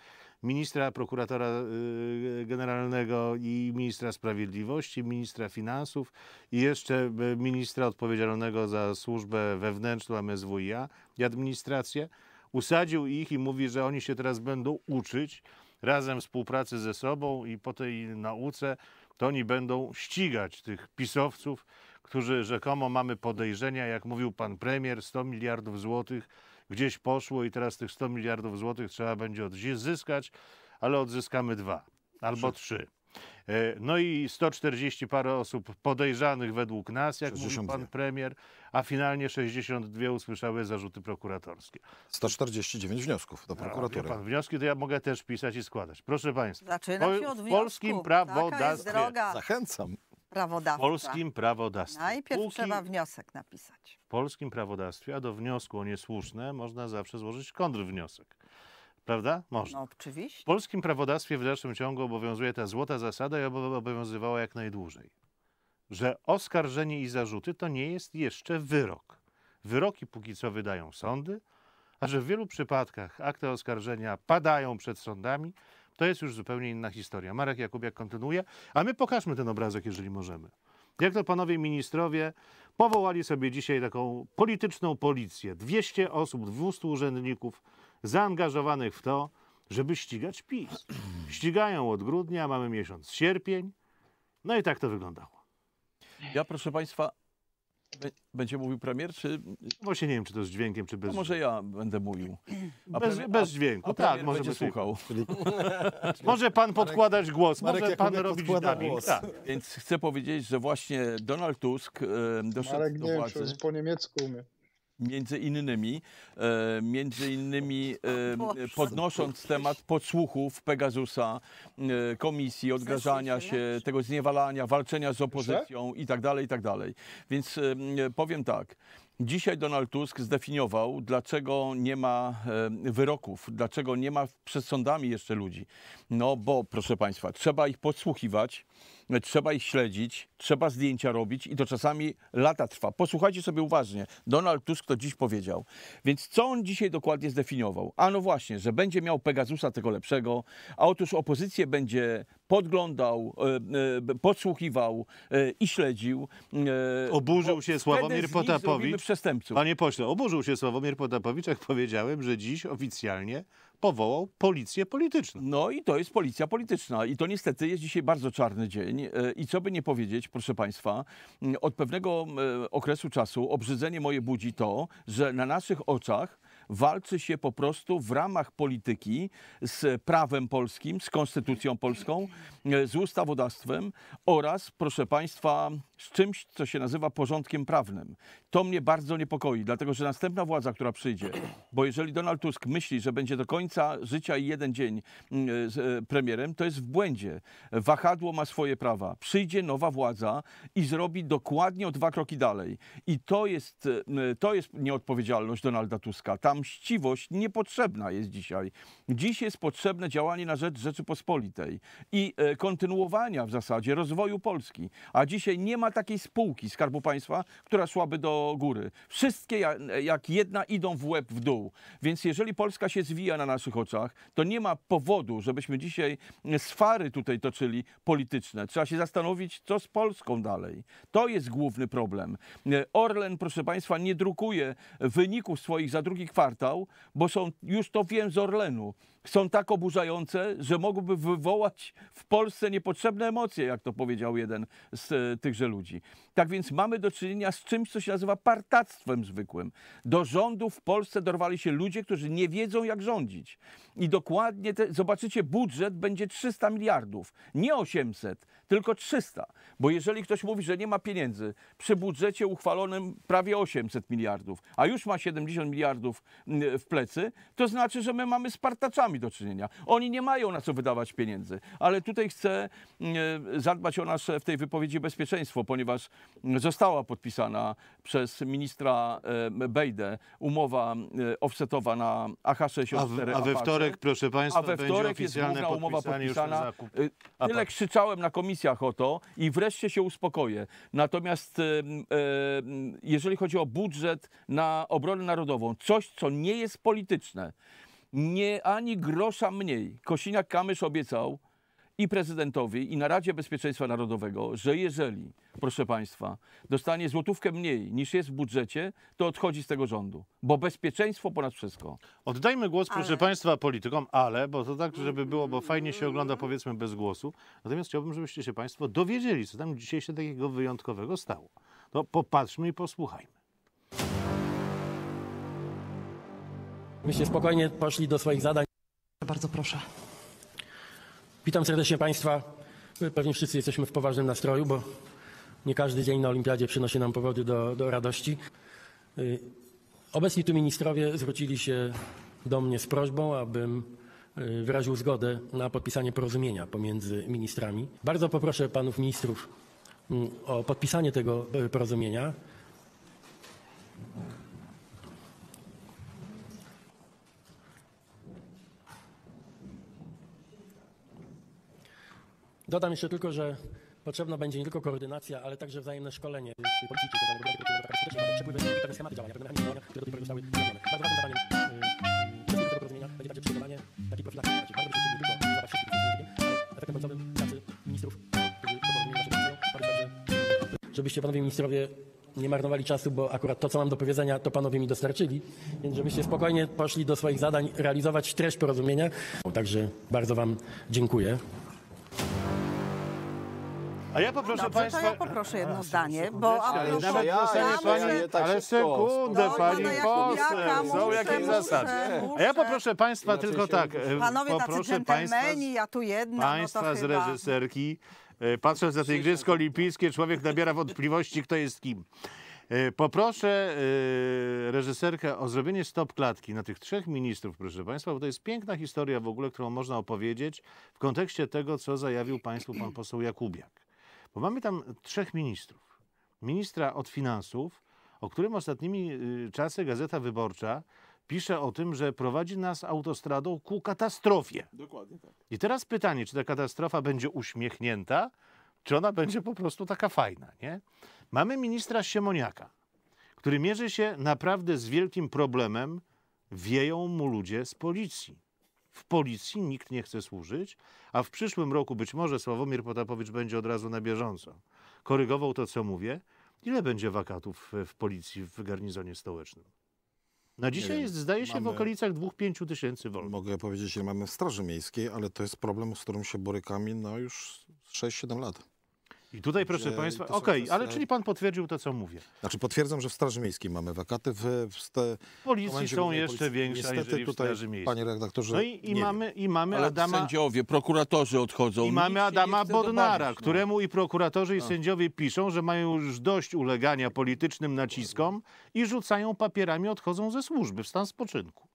[SPEAKER 1] Ministra prokuratora y, generalnego i ministra sprawiedliwości, ministra finansów i jeszcze e, ministra odpowiedzialnego za służbę wewnętrzną MSWiA i administrację. Usadził ich i mówi, że oni się teraz będą uczyć razem współpracy ze sobą i po tej nauce to oni będą ścigać tych pisowców, którzy rzekomo mamy podejrzenia, jak mówił pan premier, 100 miliardów złotych gdzieś poszło i teraz tych 100 miliardów złotych trzeba będzie odzyskać, ale odzyskamy dwa albo trzy. trzy. E, no i 140 parę osób podejrzanych według nas, jak 62. mówił pan premier, a finalnie 62 usłyszały zarzuty prokuratorskie. 149 wniosków do no, prokuratury. No, pan, wnioski to ja mogę też pisać i składać. Proszę państwa, Zaczynam po, się od wniosku. polskim prawodawstwie. Zachęcam.
[SPEAKER 3] w Polskim
[SPEAKER 1] prawodawstwie.
[SPEAKER 3] Najpierw Póki... trzeba wniosek napisać.
[SPEAKER 1] W polskim prawodawstwie, a do wniosku o niesłuszne można zawsze złożyć kontrwniosek. Prawda? Można.
[SPEAKER 3] No, oczywiście.
[SPEAKER 1] W polskim prawodawstwie w dalszym ciągu obowiązuje ta złota zasada i obowiązywała jak najdłużej, że oskarżenie i zarzuty to nie jest jeszcze wyrok. Wyroki póki co wydają sądy, a że w wielu przypadkach akty oskarżenia padają przed sądami, to jest już zupełnie inna historia. Marek Jakubiak kontynuuje, a my pokażmy ten obrazek, jeżeli możemy. Jak to panowie ministrowie powołali sobie dzisiaj taką polityczną policję. 200 osób, 200 urzędników, zaangażowanych w to, żeby ścigać PiS. Ścigają od grudnia, mamy miesiąc sierpień, no i tak to wyglądało.
[SPEAKER 6] Ja, proszę Państwa,
[SPEAKER 1] będzie mówił premier, czy... Właśnie no nie wiem, czy to z dźwiękiem, czy bez... No może ja będę mówił. A bez, premier, bez dźwięku, a, a tak, może będzie słuchał. może pan podkładać głos, Marek, może pan robić dubbing.
[SPEAKER 6] Tak. Więc chcę powiedzieć, że właśnie Donald Tusk e, doszedł Marek do władzy. Marek nie,
[SPEAKER 5] po niemiecku umie
[SPEAKER 6] między innymi, e, między innymi e, podnosząc temat podsłuchów Pegasusa, e, komisji, odgrażania się, tego zniewalania, walczenia z opozycją itd., tak itd. Tak Więc powiem tak. Dzisiaj Donald Tusk zdefiniował, dlaczego nie ma wyroków, dlaczego nie ma przed sądami jeszcze ludzi. No bo, proszę Państwa, trzeba ich podsłuchiwać trzeba ich śledzić, trzeba zdjęcia robić i to czasami lata trwa. Posłuchajcie sobie uważnie, Donald Tusk to dziś powiedział. Więc co on dzisiaj dokładnie zdefiniował? A no właśnie, że będzie miał Pegasusa tego lepszego, a otóż opozycję będzie podglądał, e,
[SPEAKER 1] e, podsłuchiwał e, i śledził. Oburzył się Sławomir Potapowicz. Panie pośle, oburzył się Sławomir Potapowicz, jak powiedziałem, że dziś oficjalnie powołał policję polityczną. No i to jest policja polityczna. I to niestety jest dzisiaj bardzo czarny
[SPEAKER 6] dzień. E, I co by nie powiedzieć, proszę Państwa, od pewnego okresu czasu obrzydzenie moje budzi to, że na naszych oczach walczy się po prostu w ramach polityki z prawem polskim, z konstytucją polską, e, z ustawodawstwem oraz, proszę Państwa, z czymś, co się nazywa porządkiem prawnym. To mnie bardzo niepokoi, dlatego że następna władza, która przyjdzie, bo jeżeli Donald Tusk myśli, że będzie do końca życia i jeden dzień mm, e, e, premierem, to jest w błędzie. Wahadło ma swoje prawa. Przyjdzie nowa władza i zrobi dokładnie o dwa kroki dalej. I to jest, e, to jest nieodpowiedzialność Donalda Tuska. Tam chciwość niepotrzebna jest dzisiaj. Dziś jest potrzebne działanie na rzecz Rzeczypospolitej i kontynuowania w zasadzie rozwoju Polski. A dzisiaj nie ma ma takiej spółki Skarbu Państwa, która szłaby do góry. Wszystkie jak, jedna idą w łeb w dół. Więc jeżeli Polska się zwija na naszych oczach, to nie ma powodu, żebyśmy dzisiaj mm, swary tutaj toczyli polityczne. Trzeba się zastanowić, co z Polską dalej. To jest główny problem. E, Orlen, proszę Państwa, nie drukuje wyników swoich za drugi kwartał, bo są, już to wiem z Orlenu, są tak oburzające, że mogłyby wywołać w Polsce niepotrzebne emocje, jak to powiedział jeden z e, tychże ludzi. Tak więc mamy do czynienia z czymś, co się nazywa partactwem zwykłym. Do rządu w Polsce dorwali się ludzie, którzy nie wiedzą, jak rządzić. I dokładnie, te, zobaczycie, budżet będzie 300 miliardów. Nie 800, tylko 300. Bo jeżeli ktoś mówi, że nie ma pieniędzy, przy budżecie uchwalonym prawie 800 miliardów, a już ma 70 miliardów mm, w plecy, to znaczy, że my mamy z partaczami do czynienia. Oni nie mają na co wydawać pieniędzy. Ale tutaj chcę mm, e, zadbać o nasze w tej wypowiedzi bezpieczeństwo, ponieważ została podpisana przez ministra e, Bejdę umowa e, offsetowa na AH-64. A, a we wtorek, proszę Państwa, a we wtorek jest umowa podpisana. E, tyle krzyczałem na komisjach o to i wreszcie się uspokoję. Natomiast jeżeli chodzi o budżet na obronę narodową, coś, co nie jest polityczne, nie ani grosza mniej. Kosiniak-Kamysz obiecał, i prezydentowi, i na Radzie Bezpieczeństwa Narodowego, że jeżeli, proszę Państwa, dostanie złotówkę mniej niż jest w budżecie,
[SPEAKER 1] to odchodzi z tego rządu, bo bezpieczeństwo ponad wszystko. Oddajmy głos, ale. proszę Państwa, politykom, ale, bo to tak, żeby było, bo fajnie się ogląda, powiedzmy, bez głosu. Natomiast chciałbym, żebyście się Państwo dowiedzieli, co tam dzisiaj się takiego wyjątkowego stało. To popatrzmy i posłuchajmy.
[SPEAKER 7] Myście spokojnie poszli do swoich zadań. Bardzo proszę. Witam serdecznie Państwa. Pewnie wszyscy jesteśmy w poważnym nastroju, bo nie każdy dzień na Olimpiadzie przynosi nam powody do, do radości. Y, obecni tu ministrowie zwrócili się do mnie z prośbą, abym y, wyraził zgodę na podpisanie porozumienia pomiędzy ministrami. Bardzo poproszę panów ministrów mm, o podpisanie tego y, porozumienia. Dodam jeszcze tylko, że potrzebna będzie nie tylko koordynacja, ale także wzajemne szkolenie policji, przepływy i pewne schematy działania, pewne mechanizmy które do tej pory zostały ujawnione. Bardzo ważnym zadaniem wszystkich yy, tego porozumienia będzie także przygotowanie takiej profilaktyki, znaczy bardzo będzie tylko zabaw wszystkich ale efektem końcowym pracy ministrów, którzy to porozumienie nasze podpisują, ale także yy, żebyście panowie ministrowie nie marnowali czasu, bo akurat to, co mam do powiedzenia, to panowie mi dostarczyli, więc żebyście spokojnie poszli do swoich zadań realizować treść porozumienia. Także bardzo wam dziękuję.
[SPEAKER 3] A ja poproszę Dobrze, państwa... to ja poproszę jedno zdanie, bo Ale ja, ale tak
[SPEAKER 1] sekundę, no, pani poseł, są jakieś zasady. A ja poproszę państwa Inaczej tylko tak, e, Panowie poproszę tacy dżentelmeni,
[SPEAKER 3] ja tu jedna, no Państwa no z
[SPEAKER 1] reżyserki, e, patrząc na te igrzysko Olimpijskie, człowiek nabiera wątpliwości, kto jest kim. E, poproszę reżyserkę o zrobienie stop klatki na tych trzech ministrów, proszę Państwa, bo to jest piękna historia w ogóle, którą można opowiedzieć w kontekście tego, co zajawił Państwu pan poseł Jakubiak. Bo mamy tam trzech ministrów. Ministra od finansów, o którym ostatnimi y, czasy Gazeta Wyborcza pisze o tym, że prowadzi nas autostradą ku katastrofie. Dokładnie tak. I teraz pytanie, czy ta katastrofa będzie uśmiechnięta, czy ona będzie po prostu taka fajna, nie? Mamy ministra Siemoniaka, który mierzy się naprawdę z wielkim problemem, wieją mu ludzie z policji w policji nikt nie chce służyć, a w przyszłym roku być może Sławomir Potapowicz będzie od razu na bieżąco korygował to, co mówię. Ile będzie wakatów w policji w garnizonie stołecznym? Na dzisiaj jest, zdaje się, mamy, w okolicach 2-5 tysięcy wolnych. Mogę powiedzieć,
[SPEAKER 4] że mamy w Straży Miejskiej, ale to jest problem, z którym się borykamy na no, już 6-7 lat. I tutaj, proszę Państwa, okej, okay, ale czyli Pan
[SPEAKER 1] potwierdził to, co mówię.
[SPEAKER 4] Znaczy potwierdzam, że w Straży Miejskiej mamy wakaty. W, w te, Policji są jeszcze większe niż jeżeli w tutaj, Straży Miejskiej. Panie redaktorze, no i, i mamy,
[SPEAKER 1] i mamy ale Adama... sędziowie,
[SPEAKER 6] prokuratorzy
[SPEAKER 1] odchodzą. I mamy Adama Bodnara, dobawić, no. któremu i prokuratorzy i sędziowie piszą, że mają już dość ulegania politycznym naciskom i rzucają papierami, odchodzą ze służby w stan spoczynku.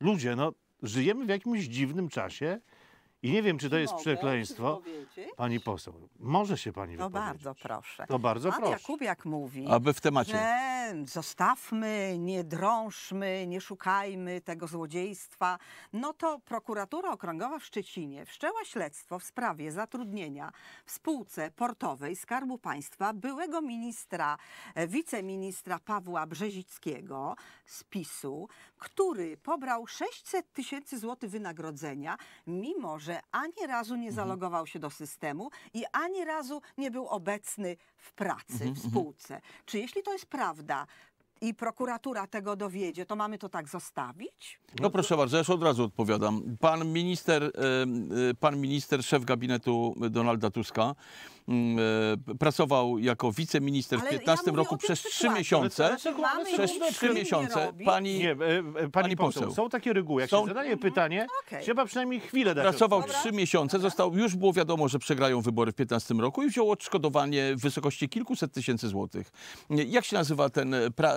[SPEAKER 1] Ludzie, no żyjemy w jakimś dziwnym czasie, i nie wiem, czy to jest Mogę, przekleństwo. Pani poseł, może się pani No
[SPEAKER 3] wypowiedzieć. bardzo proszę. To bardzo Pan proszę. Jakubiak mówi, Aby w temacie. że zostawmy, nie drążmy, nie szukajmy tego złodziejstwa. No to prokuratura okręgowa w Szczecinie wszczęła śledztwo w sprawie zatrudnienia w spółce portowej Skarbu Państwa byłego ministra, e, wiceministra Pawła Brzezickiego z PiSu, który pobrał 600 tysięcy złotych wynagrodzenia, mimo że że ani razu nie mhm. zalogował się do systemu i ani razu nie był obecny w pracy, mhm, w mhm. spółce. Czy jeśli to jest prawda, i prokuratura tego dowiedzie, to mamy to tak zostawić?
[SPEAKER 6] No proszę bardzo, ja już od razu odpowiadam. Pan minister, y, pan minister, szef gabinetu Donalda Tuska Mm, e, pracował jako wiceminister w 2015 ja roku przez trzy miesiące. Przez trzy miesiące pani, nie, e, e, pani, pani poseł. poseł. Są takie
[SPEAKER 1] reguły. Jak są... się zadaje pytanie, no, okay. trzeba przynajmniej chwilę dać. Pracował trzy
[SPEAKER 6] miesiące, został, już było wiadomo, że przegrają wybory w 2015 roku i wziął odszkodowanie w wysokości kilkuset tysięcy złotych. Jak się nazywa ten pra,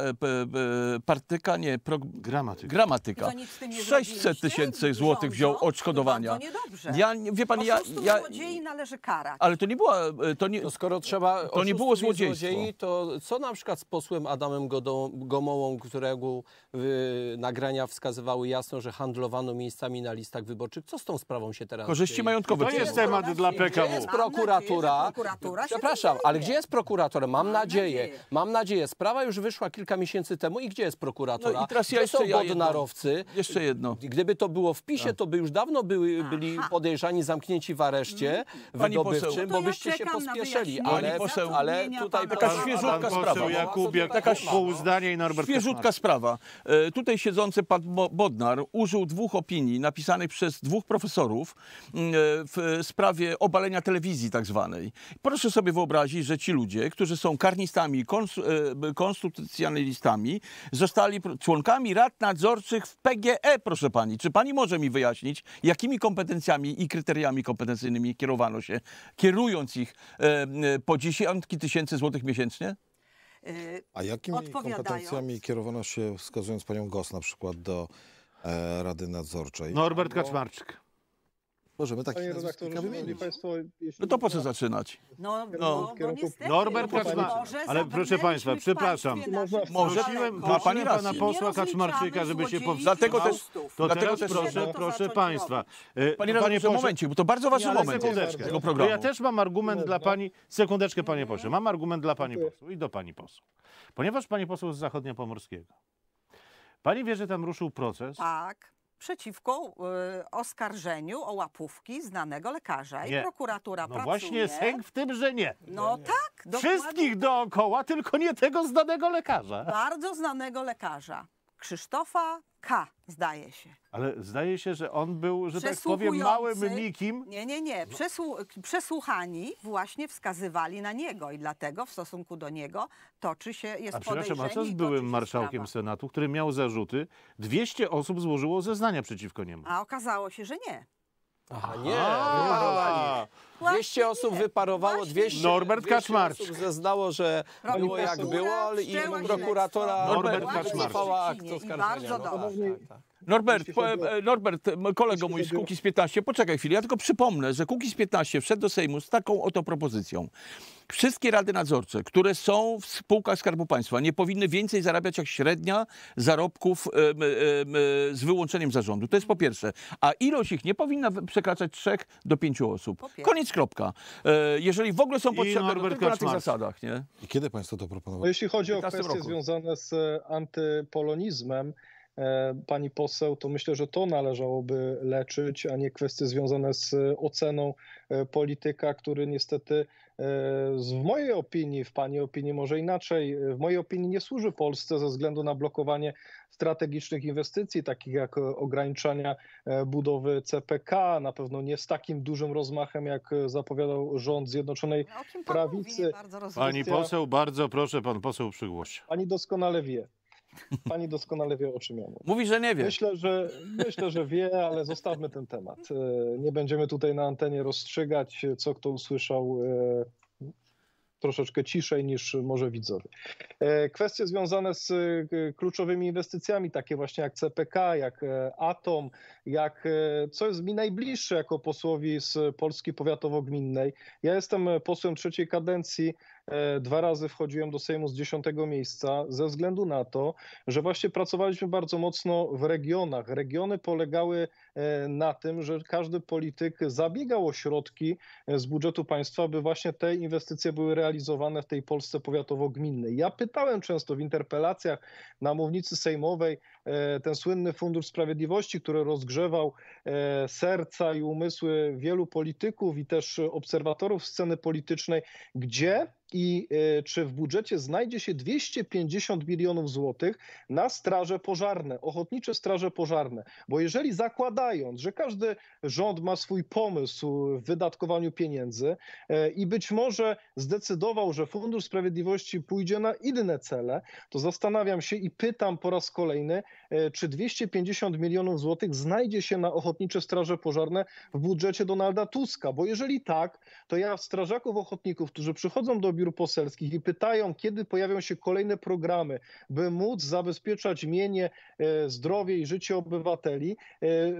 [SPEAKER 6] partyka? Nie, pro... gramatyka. gramatyka. 600 tysięcy złotych wziął odszkodowania. Ja, wie pan, ja, ja,
[SPEAKER 3] należy karać.
[SPEAKER 6] Ale to nie była Y, to nie, to skoro trzeba to nie było złodziejstwo. Złodziei, to co na przykład z posłem Adamem Godą,
[SPEAKER 2] Gomołą, którego y, nagrania wskazywały jasno, że handlowano miejscami na listach wyborczych? Co z tą sprawą się teraz Korzyści dzieje? majątkowe. To jest temat dla PKW. Gdzie jest prokuratura? prokuratura Przepraszam, ale gdzie jest prokurator? Mam, mam nadzieję, nadzieję, mam nadzieję. Sprawa już wyszła kilka miesięcy temu i gdzie jest prokuratora? No i teraz ja gdzie są godnarowcy?
[SPEAKER 6] Jedno. Jeszcze jedno. Gdyby to było w PiSie, tak.
[SPEAKER 2] to by już dawno były, byli podejrzani, zamknięci w areszcie mhm. Pani wydobyw, poseł, no bo byście ja się pospieszyli, ale, poseł, ale tutaj taka świeżutka pan sprawa. Jakubiak, taka
[SPEAKER 6] pół i Norbert Świeżutka sprawa. E, tutaj siedzący pan Bodnar użył dwóch opinii napisanych przez dwóch profesorów mm, e, w sprawie obalenia telewizji tak zwanej. Proszę sobie wyobrazić, że ci ludzie, którzy są karnistami, e, konstytucjonalistami, zostali członkami rad nadzorczych w PGE, proszę pani. Czy pani może mi wyjaśnić, jakimi kompetencjami i kryteriami kompetencyjnymi kierowano się, kierując ich E, e, po dziesiątki tysięcy złotych miesięcznie? E, A jakimi kompetencjami
[SPEAKER 4] kierowano się, wskazując panią Gos na przykład do Rady Nadzorczej? Norbert Albo...
[SPEAKER 6] Kaczmarczyk. Możemy tak
[SPEAKER 5] Panie redaktorze, szanowni państwo,
[SPEAKER 6] No to po tak. co zaczynać? No, no, no, Norbert Kaczmarczyk. Ale proszę państwa, przepraszam. Prosiłem, dla pani rację. pana posła Kaczmarczyka, żeby się powstrzymał. Dlatego też, to dlatego też proszę, proszę
[SPEAKER 1] państwa. Y, panie redaktorze, momencie, bo to bardzo ważny moment tego programu. Ja też mam argument dla pani, sekundeczkę panie pośle, mam argument dla pani posłu i do pani posłu. Ponieważ pani poseł z Zachodnia Pomorskiego. Pani wie, że tam ruszył proces.
[SPEAKER 3] Tak przeciwko y, oskarżeniu o łapówki znanego lekarza. I prokuratura No pracuje. właśnie sęk
[SPEAKER 1] w tym, że nie. No tak, dokładnie Wszystkich dookoła, tylko nie tego znanego lekarza.
[SPEAKER 3] bardzo znanego lekarza. Krzysztofa K, zdaje się.
[SPEAKER 1] Ale zdaje się, że on był, że tak powiem, małym nikim.
[SPEAKER 3] Nie, nie, nie. Przesłu przesłuchani właśnie wskazywali na niego i dlatego w stosunku do niego toczy się, jest A przepraszam, a co z
[SPEAKER 1] byłym marszałkiem sprawa. Senatu, który miał zarzuty? 200 osób złożyło zeznania przeciwko niemu.
[SPEAKER 3] A okazało się, że nie. Aha, nie. A, nie.
[SPEAKER 2] 200 osób wyparowało,
[SPEAKER 7] 200, Norbert 200 osób
[SPEAKER 6] zeznało, że
[SPEAKER 3] było jak było, ale i wszczęła prokuratora śledztwo.
[SPEAKER 7] Norbert Kaczmarczyk. wycofała akt oskarżenia. bardzo no, dobrze. Tak, tak, tak.
[SPEAKER 6] Norbert, e, Norbert, kolego mój z Kukiz 15, poczekaj chwilę, ja tylko przypomnę, że Kukiz 15 wszedł do Sejmu z taką oto propozycją wszystkie rady nadzorcze, które są w spółkach Skarbu Państwa, nie powinny więcej zarabiać jak średnia zarobków y, y, y, z wyłączeniem zarządu. To jest po pierwsze. A ilość ich nie powinna przekraczać trzech do pięciu osób. Koniec kropka. E, jeżeli w ogóle są potrzebne, to tylko na tych zasadach. Nie? I kiedy Państwo to proponowali? No, jeśli chodzi o
[SPEAKER 5] kwestie roku. związane z e, antypolonizmem, E, pani poseł, to myślę, że to należałoby leczyć, a nie kwestie związane z oceną e, polityka, który niestety e, w mojej opinii, w pani opinii może inaczej, w mojej opinii nie służy Polsce ze względu na blokowanie strategicznych inwestycji, takich jak ograniczania budowy CPK, na pewno nie z takim dużym rozmachem, jak zapowiadał rząd Zjednoczonej Prawicy.
[SPEAKER 7] Mówi,
[SPEAKER 1] pani poseł, bardzo proszę, pan poseł przygłosi.
[SPEAKER 5] Pani doskonale wie. Pani doskonale wie, o czym ja mówię. Mówi, że nie wie. Myślę że, myślę, że wie, ale zostawmy ten temat. E, nie będziemy tutaj na antenie rozstrzygać, co kto usłyszał e, troszeczkę ciszej niż może widzowie. E, kwestie związane z kluczowymi inwestycjami, takie właśnie jak CPK, jak Atom, jak co jest mi najbliższe jako posłowi z Polski Powiatowo-Gminnej. Ja jestem posłem trzeciej kadencji E, dwa razy wchodziłem do Sejmu z dziesiątego miejsca ze względu na to, że właśnie pracowaliśmy bardzo mocno w regionach. Regiony polegały e, na tym, że każdy polityk zabiegał o środki e, z budżetu państwa, by właśnie te inwestycje były realizowane w tej Polsce powiatowo-gminnej. Ja pytałem często w interpelacjach na mównicy sejmowej ten słynny Fundusz Sprawiedliwości, który rozgrzewał serca i umysły wielu polityków i też obserwatorów sceny politycznej, gdzie i e, czy w budżecie znajdzie się 250 milionów złotych na straże pożarne, ochotnicze straże pożarne. Bo jeżeli zakładając, że każdy rząd ma swój pomysł w wydatkowaniu pieniędzy e, i być może zdecydował, że Fundusz Sprawiedliwości pójdzie na inne cele, to zastanawiam się i pytam po raz kolejny, e, czy 250 milionów złotych znajdzie się na ochotnicze straże pożarne w budżecie Donalda Tuska. Bo jeżeli tak, to ja strażaków ochotników, którzy przychodzą do biur poselskich i pytają, kiedy pojawią się kolejne programy, by móc zabezpieczać mienie, e, zdrowie i życie obywateli, e,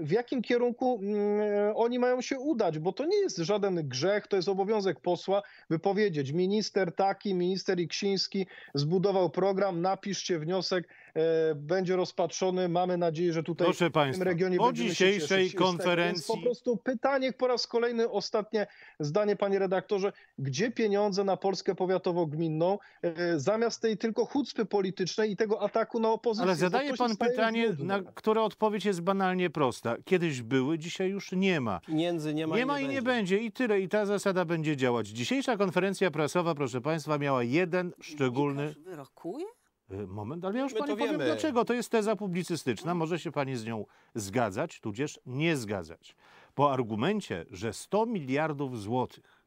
[SPEAKER 5] w jakim kierunku mm, e, oni mają się udać, bo to nie jest żaden grzech, to jest obowiązek posła, by powiedzieć, minister taki, minister Iksiński zbudował program, napiszcie wniosek E, będzie rozpatrzony. Mamy nadzieję, że tutaj Proszę w Państwa, tym regionie po dzisiejszej tak, konferencji. po prostu pytanie po raz kolejny, ostatnie zdanie, panie redaktorze, gdzie pieniądze na Polskę powiatowo-gminną e, zamiast tej tylko hucpy politycznej i tego ataku na opozycję? Ale zadaje pan pytanie, na
[SPEAKER 1] które odpowiedź jest banalnie prosta. Kiedyś były, dzisiaj już nie ma. Pieniędzy nie ma. Nie, ma i nie będzie. I tyle. I ta zasada będzie działać. Dzisiejsza konferencja prasowa, proszę państwa, miała jeden szczególny... wyrokuje? Y, moment, ale ja już My pani powiem wiemy. dlaczego. To jest teza publicystyczna, może się pani z nią zgadzać, tudzież nie zgadzać. Po argumencie, że 100 miliardów złotych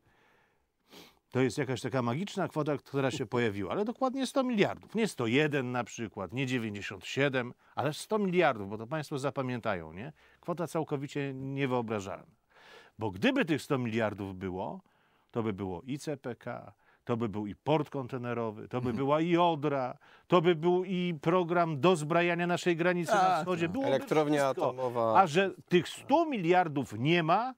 [SPEAKER 1] to jest jakaś taka magiczna kwota, która się pojawiła, ale dokładnie 100 miliardów. Nie 101 na przykład, nie 97, ale 100 miliardów, bo to państwo zapamiętają, nie? Kwota całkowicie niewyobrażalna. Bo gdyby tych 100 miliardów było, to by było i CPK, to by był i port kontenerowy, to by mhm. była i Odra, to by był i program dozbrajania naszej granicy na tak, wschodzie. No. Byłoby
[SPEAKER 2] elektrownia wszystko. atomowa. A
[SPEAKER 1] że tych 100 miliardów nie ma,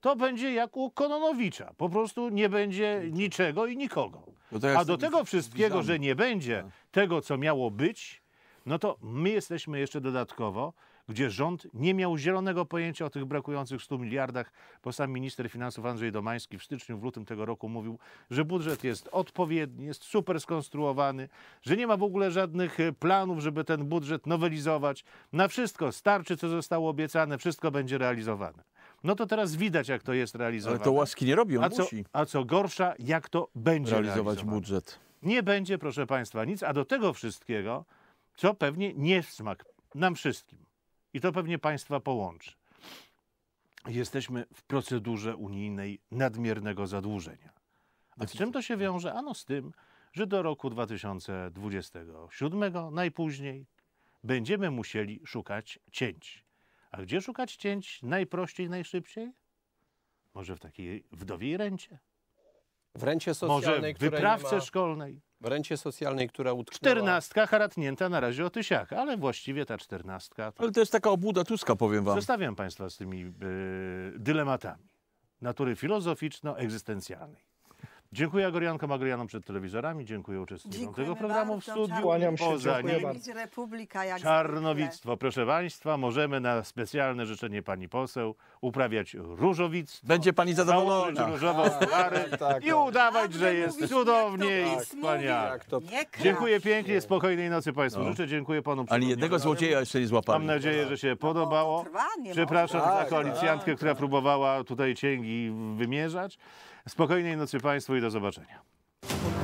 [SPEAKER 1] to będzie jak u Kononowicza. Po prostu nie będzie niczego i nikogo. No A do tego wszystkiego, że nie będzie no. tego, co miało być, no to my jesteśmy jeszcze dodatkowo gdzie rząd nie miał zielonego pojęcia o tych brakujących 100 miliardach, bo sam minister finansów Andrzej Domański w styczniu, w lutym tego roku mówił, że budżet jest odpowiedni, jest super skonstruowany, że nie ma w ogóle żadnych e, planów, żeby ten budżet nowelizować. Na wszystko starczy, co zostało obiecane, wszystko będzie realizowane. No to teraz widać, jak to jest realizowane. Ale to łaski nie robią. a co, musi. A co gorsza, jak to będzie realizować budżet. Nie będzie, proszę Państwa, nic, a do tego wszystkiego, co pewnie nie smak nam wszystkim. I to pewnie państwa połączy. Jesteśmy w procedurze unijnej nadmiernego zadłużenia. A z czym to się wiąże? Ano z tym, że do roku 2027 najpóźniej będziemy musieli szukać cięć. A gdzie szukać cięć najprościej, najszybciej? Może w takiej wdowiej rencie. W rencie
[SPEAKER 2] socjalnej, Może w wyprawce ma...
[SPEAKER 1] szkolnej. W rencie socjalnej, która utknęła... Czternastka haratnięta na razie o tysiaka, ale właściwie ta czternastka... To... Tak. Ale to jest taka obłuda Tuska, powiem wam. Zostawiam państwa z tymi yy, dylematami natury filozoficzno-egzystencjalnej. Dziękuję Agoriankom, Agorianom przed telewizorami, dziękuję uczestnikom tego programu bardzo, w studiu. Kłaniam się, Poza nim bardzo.
[SPEAKER 3] Republika, jak Czarnowictwo.
[SPEAKER 1] Proszę Państwa, możemy na specjalne życzenie Pani Poseł uprawiać różowictwo. Będzie Pani zadowolona. Tak. różową parę tak,
[SPEAKER 3] tak, tak, i udawać,
[SPEAKER 4] że
[SPEAKER 1] jest mówisz, cudownie i wspaniale. Dziękuję pięknie, spokojnej nocy Państwu no. życzę. Dziękuję Panu. Ale jednego złodzieja jeszcze nie złapali. Mam nadzieję, że się no podobało. Przepraszam za koalicjantkę, która próbowała tutaj cięgi wymierzać. Spokojnej nocy Państwu i do
[SPEAKER 3] zobaczenia.